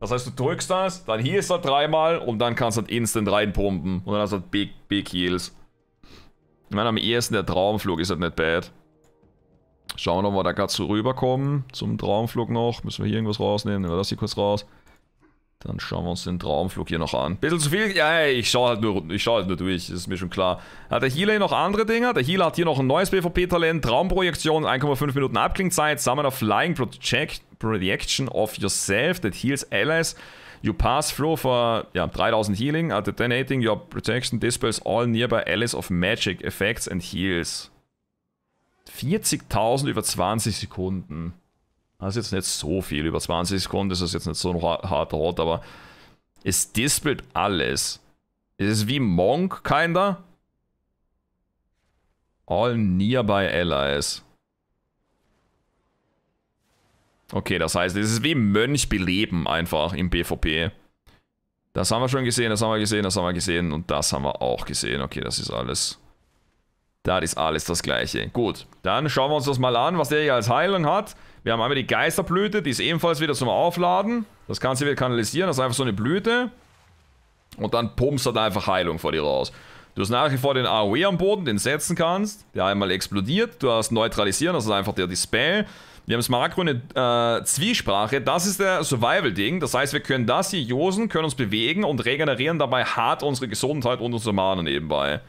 Das heißt, du drückst das, dann healst du dreimal und dann kannst du halt instant reinpumpen. Und dann hast du halt Big, Big Heals. Ich meine, am ehesten der Traumflug ist halt nicht bad. Schauen, ob wir da gerade so rüberkommen. Zum Traumflug noch. Müssen wir hier irgendwas rausnehmen? Nehmen wir das hier kurz raus. Dann schauen wir uns den Traumflug hier noch an. Bisschen zu viel? Ja, ich schaue halt nur, ich schaue halt nur durch, ist mir schon klar. Hat der Healer hier noch andere Dinge? Der Healer hat hier noch ein neues PvP-Talent. Traumprojektion, 1,5 Minuten Abklingzeit. Summon a Flying Project, Projection of Yourself that heals allies You pass through for ja, 3000 healing, at detonating your protection dispels all nearby allies of magic, effects and heals. 40.000 über 20 Sekunden. Das ist jetzt nicht so viel, über 20 Sekunden ist das jetzt nicht so ein harter Rot, aber es dispelt alles. Es ist wie Monk, kinder. All nearby allies. Okay, das heißt, es ist wie Mönch beleben einfach im PvP. Das haben wir schon gesehen, das haben wir gesehen, das haben wir gesehen und das haben wir auch gesehen. Okay, das ist alles. Das ist alles das gleiche. Gut, dann schauen wir uns das mal an, was der hier als Heilung hat. Wir haben einmal die Geisterblüte, die ist ebenfalls wieder zum Aufladen. Das Ganze wird kanalisieren, das ist einfach so eine Blüte. Und dann pumpst du da einfach Heilung vor dir raus. Du hast nach wie vor den AOE am Boden, den setzen kannst, der einmal explodiert. Du hast Neutralisieren, das ist einfach der Dispel. Wir haben das markgrüne äh, Zwiesprache. Das ist der Survival-Ding. Das heißt, wir können das hier josen, können uns bewegen und regenerieren dabei hart unsere Gesundheit und unsere Mana nebenbei.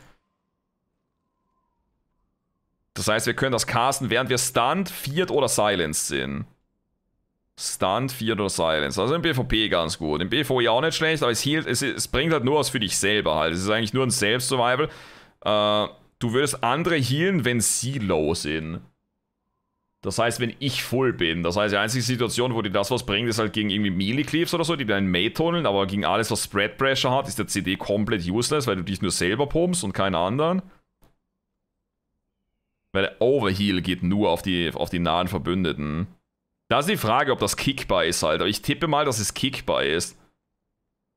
Das heißt, wir können das casten, während wir Stunt, Feared oder Silenced sind. Stunt, Feared oder Silenced. Also im PvP ganz gut. Im PvE auch nicht schlecht, aber es, healt, es, es bringt halt nur was für dich selber halt. Es ist eigentlich nur ein selbst survival Äh, du würdest andere healen, wenn sie low sind. Das heißt, wenn ich voll bin, das heißt, die einzige Situation, wo die das was bringt, ist halt gegen irgendwie Melee Cleaves oder so, die deinen Mate tunneln, aber gegen alles, was Spread Pressure hat, ist der CD komplett useless, weil du dich nur selber pumpst und keinen anderen. Weil der Overheal geht nur auf die, auf die nahen Verbündeten. Da ist die Frage, ob das kickbar ist halt, aber ich tippe mal, dass es kickbar ist.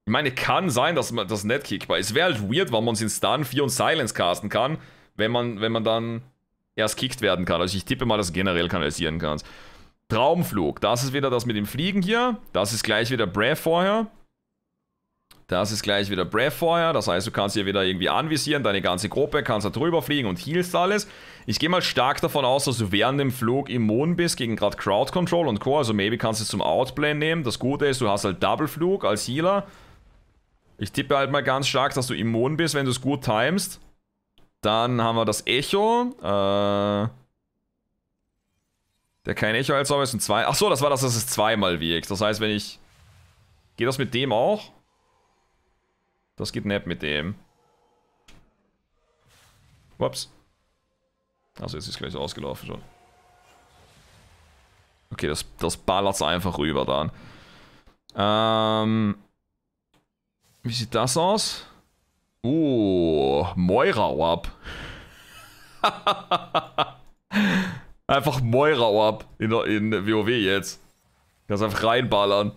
Ich meine, kann sein, dass das nicht kickbar ist. Es Wäre halt weird, wenn man es in Stun 4 und Silence casten kann, wenn man, wenn man dann erst kickt werden kann. Also ich tippe mal, dass du generell kanalisieren kannst. Traumflug, das ist wieder das mit dem Fliegen hier. Das ist gleich wieder Breath vorher. Das ist gleich wieder Breath vorher. Das heißt, du kannst hier wieder irgendwie anvisieren, deine ganze Gruppe, kannst da drüber fliegen und healst alles. Ich gehe mal stark davon aus, dass du während dem Flug immun bist gegen gerade Crowd Control und Core. Also maybe kannst du es zum Outplay nehmen. Das Gute ist, du hast halt Double Flug als Healer. Ich tippe halt mal ganz stark, dass du immun bist, wenn du es gut timest. Dann haben wir das Echo. Äh, der kein Echo als ist ein 2. Achso, das war das, dass es zweimal wirkt. Das heißt, wenn ich... Geht das mit dem auch? Das geht nicht mit dem. Ups. Also jetzt ist gleich so ausgelaufen schon. Okay, das, das ballert einfach rüber dann. Ähm, wie sieht das aus? Uh, oh, Moirau ab. einfach Moirau ab in, in WoW jetzt. Kannst einfach reinballern.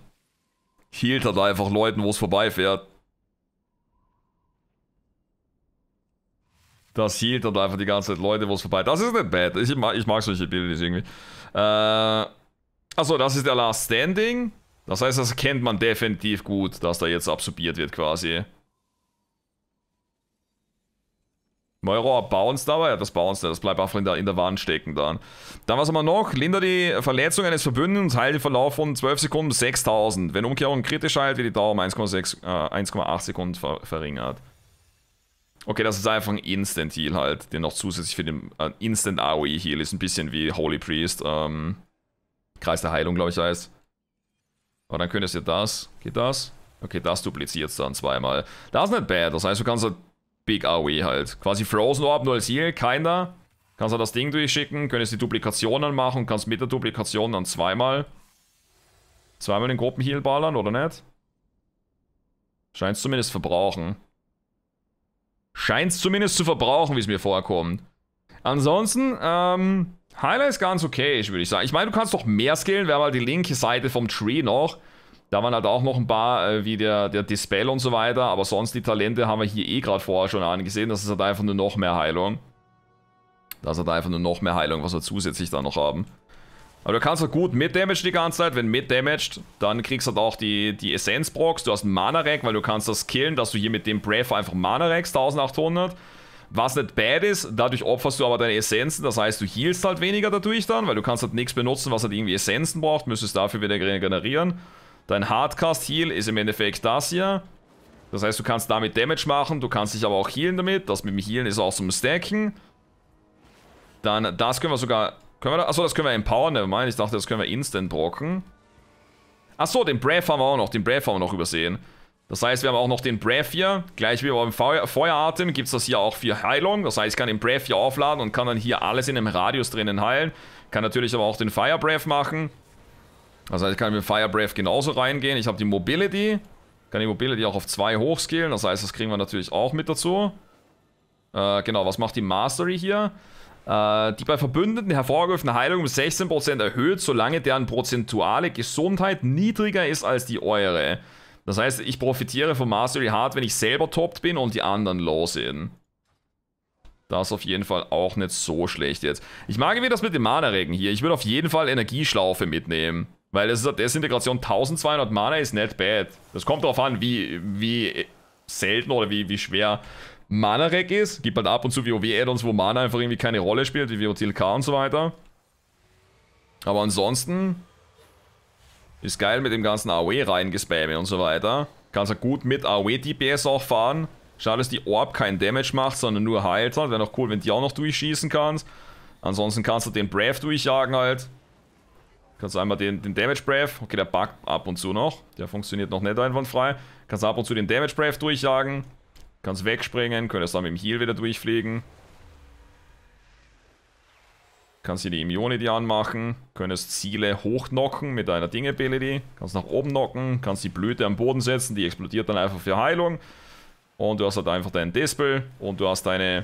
Hielt er da einfach Leuten, wo es vorbeifährt. Das hielt er da einfach die ganze Zeit Leute, wo es vorbei. Das ist nicht bad. Ich mag, ich mag solche Bilder irgendwie. Äh, achso, das ist der Last Standing. Das heißt, das kennt man definitiv gut, dass da jetzt absorbiert wird quasi. Meurer bounced aber, ja das bounced, das bleibt einfach in der, in der Wand stecken dann. Dann was haben wir noch? Linder die Verletzung eines Verbündeten, heilt den Verlauf von 12 Sekunden 6000. Wenn Umkehrung kritisch heilt, wird die Dauer um 1,8 äh, Sekunden ver verringert. Okay, das ist einfach ein Instant Heal halt, der noch zusätzlich für den äh, Instant AOE Heal ist. Ein bisschen wie Holy Priest, ähm, Kreis der Heilung, glaube ich, heißt. Aber dann könntest ihr das, geht das? Okay, das dupliziert es dann zweimal. Das ist nicht bad, das heißt, du kannst halt Big AOE halt. Quasi Frozen Orb, nur als Heal, keiner. Kannst du halt das Ding durchschicken, könntest die Duplikationen machen, kannst mit der Duplikation dann zweimal zweimal den Gruppenheal ballern, oder nicht? Scheint's zumindest verbrauchen. Scheint's zumindest zu verbrauchen, wie es mir vorkommt. Ansonsten, ähm, Highlight ist ganz okay, würde ich sagen. Ich meine, du kannst doch mehr skillen. Wir haben halt die linke Seite vom Tree noch. Da waren halt auch noch ein paar, äh, wie der, der Dispel und so weiter, aber sonst die Talente haben wir hier eh gerade vorher schon angesehen. Das ist halt einfach nur noch mehr Heilung. Das ist halt einfach nur noch mehr Heilung, was wir zusätzlich da noch haben. Aber du kannst halt gut mit Damage die ganze Zeit. Wenn mit damaged, dann kriegst du halt auch die, die Essenz Brocks. Du hast einen Mana Rack, weil du kannst das killen, dass du hier mit dem Brave einfach Mana Racks, 1800. Was nicht bad ist, dadurch opferst du aber deine Essenzen, das heißt, du healst halt weniger dadurch dann, weil du kannst halt nichts benutzen, was halt irgendwie Essenzen braucht, müsstest dafür wieder regenerieren. Dein Hardcast Heal ist im Endeffekt das hier. Das heißt, du kannst damit Damage machen, du kannst dich aber auch healen damit. Das mit dem Healen ist auch zum Stacken. Dann, das können wir sogar... Können wir da, achso, das können wir empowern, nevermind. Ich dachte, das können wir instant brocken. Achso, den Breath haben wir auch noch. Den Breath haben wir noch übersehen. Das heißt, wir haben auch noch den Breath hier. Gleich wie beim Feuer, Feueratem gibt es das hier auch für Heilung. Das heißt, ich kann den Breath hier aufladen und kann dann hier alles in einem Radius drinnen heilen. Kann natürlich aber auch den Fire Breath machen. Das heißt, ich kann mit Firebrave genauso reingehen. Ich habe die Mobility. Kann die Mobility auch auf 2 hochskillen. Das heißt, das kriegen wir natürlich auch mit dazu. Äh, genau, was macht die Mastery hier? Äh, die bei Verbündeten hervorgerufene Heilung um 16% erhöht, solange deren prozentuale Gesundheit niedriger ist als die eure. Das heißt, ich profitiere vom Mastery Hard, wenn ich selber topped bin und die anderen low sind. Das ist auf jeden Fall auch nicht so schlecht jetzt. Ich mag mir das mit dem Mana-Regen hier. Ich würde auf jeden Fall Energieschlaufe mitnehmen. Weil das ist eine Desintegration 1200 Mana ist nicht bad. Das kommt darauf an, wie, wie selten oder wie, wie schwer Mana Rack ist. Gibt halt ab und zu WoW-Addons, wo Mana einfach irgendwie keine Rolle spielt, wie WOTLK und so weiter. Aber ansonsten ist geil mit dem ganzen AOE reingespammen und so weiter. Kannst du halt gut mit AOE-DPS auch fahren. Schade, dass die Orb keinen Damage macht, sondern nur heilt. Halt. Wäre noch cool, wenn die auch noch durchschießen kannst. Ansonsten kannst du den Breath durchjagen halt. Kannst du einmal den, den Damage Brave, okay, der buggt ab und zu noch. Der funktioniert noch nicht einwandfrei. Kannst ab und zu den Damage Brave durchjagen. Kannst wegspringen, könntest dann mit dem Heal wieder durchfliegen. Kannst hier die Immunity anmachen. Könntest Ziele hochknocken mit deiner Ding-Ability. Kannst nach oben knocken, kannst die Blüte am Boden setzen, die explodiert dann einfach für Heilung. Und du hast halt einfach deinen Dispel und du hast deine,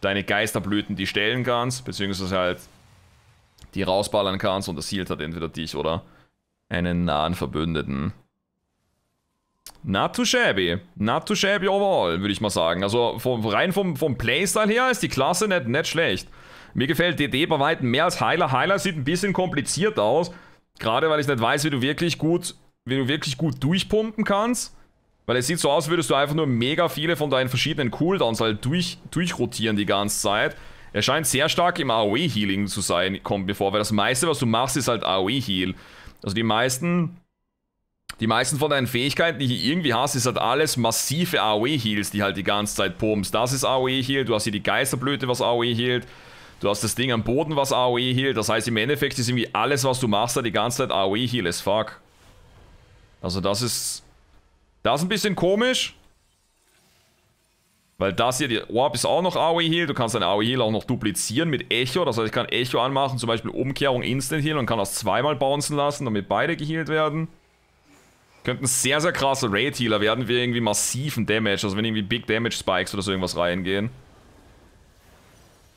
deine Geisterblüten, die stellen kannst, beziehungsweise halt die rausballern kannst und das hielt hat entweder dich oder einen nahen Verbündeten. Not too shabby. Not too shabby overall, würde ich mal sagen. Also vom, rein vom, vom Playstyle her ist die Klasse nicht, nicht schlecht. Mir gefällt DD bei weitem mehr als Heiler. Heiler sieht ein bisschen kompliziert aus. Gerade weil ich nicht weiß, wie du wirklich gut, wie du wirklich gut durchpumpen kannst. Weil es sieht so aus, würdest du einfach nur mega viele von deinen verschiedenen Cooldowns halt durch, durchrotieren die ganze Zeit. Er scheint sehr stark im AOE-Healing zu sein, kommt mir vor, weil das meiste, was du machst, ist halt AOE-Heal. Also die meisten, die meisten von deinen Fähigkeiten, die du irgendwie hast, ist halt alles massive AOE-Heals, die halt die ganze Zeit pumpst. Das ist AOE-Heal, du hast hier die Geisterblöte, was AOE healt. Du hast das Ding am Boden, was AOE healt. Das heißt, im Endeffekt ist irgendwie alles, was du machst, halt die ganze Zeit AOE-Heal as fuck. Also das ist... Das ist ein bisschen komisch. Weil das hier, die Orb ist auch noch Aoi Heal. Du kannst deine Aoi Heal auch noch duplizieren mit Echo. Das heißt, ich kann Echo anmachen, zum Beispiel Umkehrung Instant Heal und kann das zweimal bouncen lassen, damit beide geheilt werden. Könnten sehr, sehr krasse Raid Healer werden, wir irgendwie massiven Damage, also wenn irgendwie Big Damage Spikes oder so irgendwas reingehen.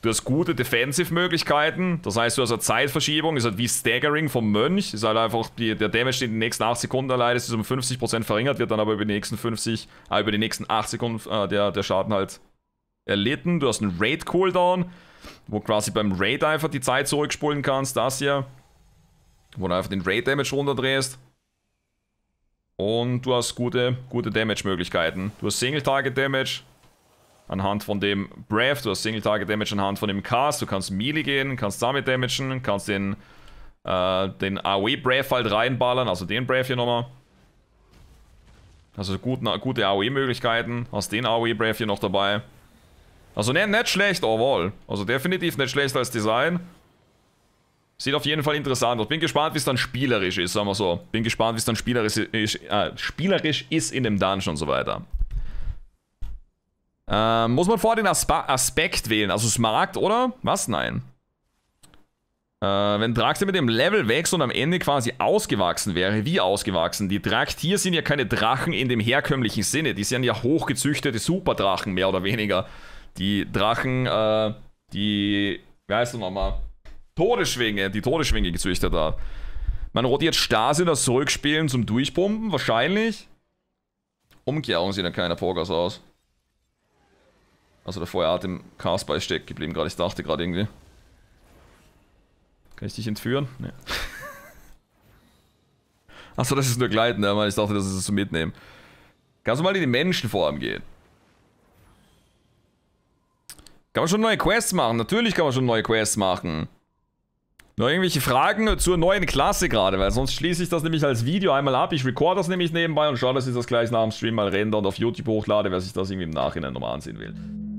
Du hast gute Defensive-Möglichkeiten, das heißt, du hast eine Zeitverschiebung, ist halt wie Staggering vom Mönch, ist halt einfach die, der Damage, den du in den nächsten 8 Sekunden erleidest, ist um 50% verringert, wird dann aber über die nächsten 50, äh, über die nächsten 8 Sekunden äh, der, der Schaden halt erlitten. Du hast einen Raid-Cooldown, wo quasi beim Raid einfach die Zeit zurückspulen kannst, das hier, wo du einfach den Raid-Damage runterdrehst. Und du hast gute, gute Damage-Möglichkeiten. Du hast Single-Target-Damage, anhand von dem Breath, du hast Single Target Damage anhand von dem Cast, du kannst Melee gehen, kannst damit damagen, kannst den, äh, den AOE Breath halt reinballern, also den Breath hier nochmal. Also guten, gute AOE-Möglichkeiten, hast den AOE Breath hier noch dabei. Also ne, nicht schlecht, overall. Also definitiv nicht schlecht als Design. Sieht auf jeden Fall interessant aus. Bin gespannt, wie es dann spielerisch ist, sagen wir so. Bin gespannt, wie es dann spielerisch, äh, spielerisch ist in dem Dungeon und so weiter. Ähm, muss man vorher den Aspa Aspekt wählen? Also Smaragd, oder? Was? Nein. Äh, wenn Drakte mit dem Level wächst und am Ende quasi ausgewachsen wäre, wie ausgewachsen? Die Draktier sind ja keine Drachen in dem herkömmlichen Sinne. Die sind ja hochgezüchtete Superdrachen, mehr oder weniger. Die Drachen, äh, die, wie heißt du nochmal? Todesschwinge, die Todesschwinge gezüchtet hat. Man rotiert Stasi das Zurückspielen zum Durchpumpen, wahrscheinlich. Umkehrung sieht dann keiner Pokers aus. Also da vorher hat im Castball stecken geblieben gerade. Ich dachte gerade irgendwie. Kann ich dich entführen? Nee. Achso, das ist nur Gleiten, ne? Ich dachte, das ist es zum Mitnehmen. Kannst du mal in die Menschenform gehen? Kann man schon neue Quests machen? Natürlich kann man schon neue Quests machen. Nur irgendwelche Fragen zur neuen Klasse gerade, weil sonst schließe ich das nämlich als Video einmal ab. Ich record das nämlich nebenbei und schaue, dass ich das gleich nach dem Stream mal render und auf YouTube hochlade, wer sich das irgendwie im Nachhinein nochmal ansehen will.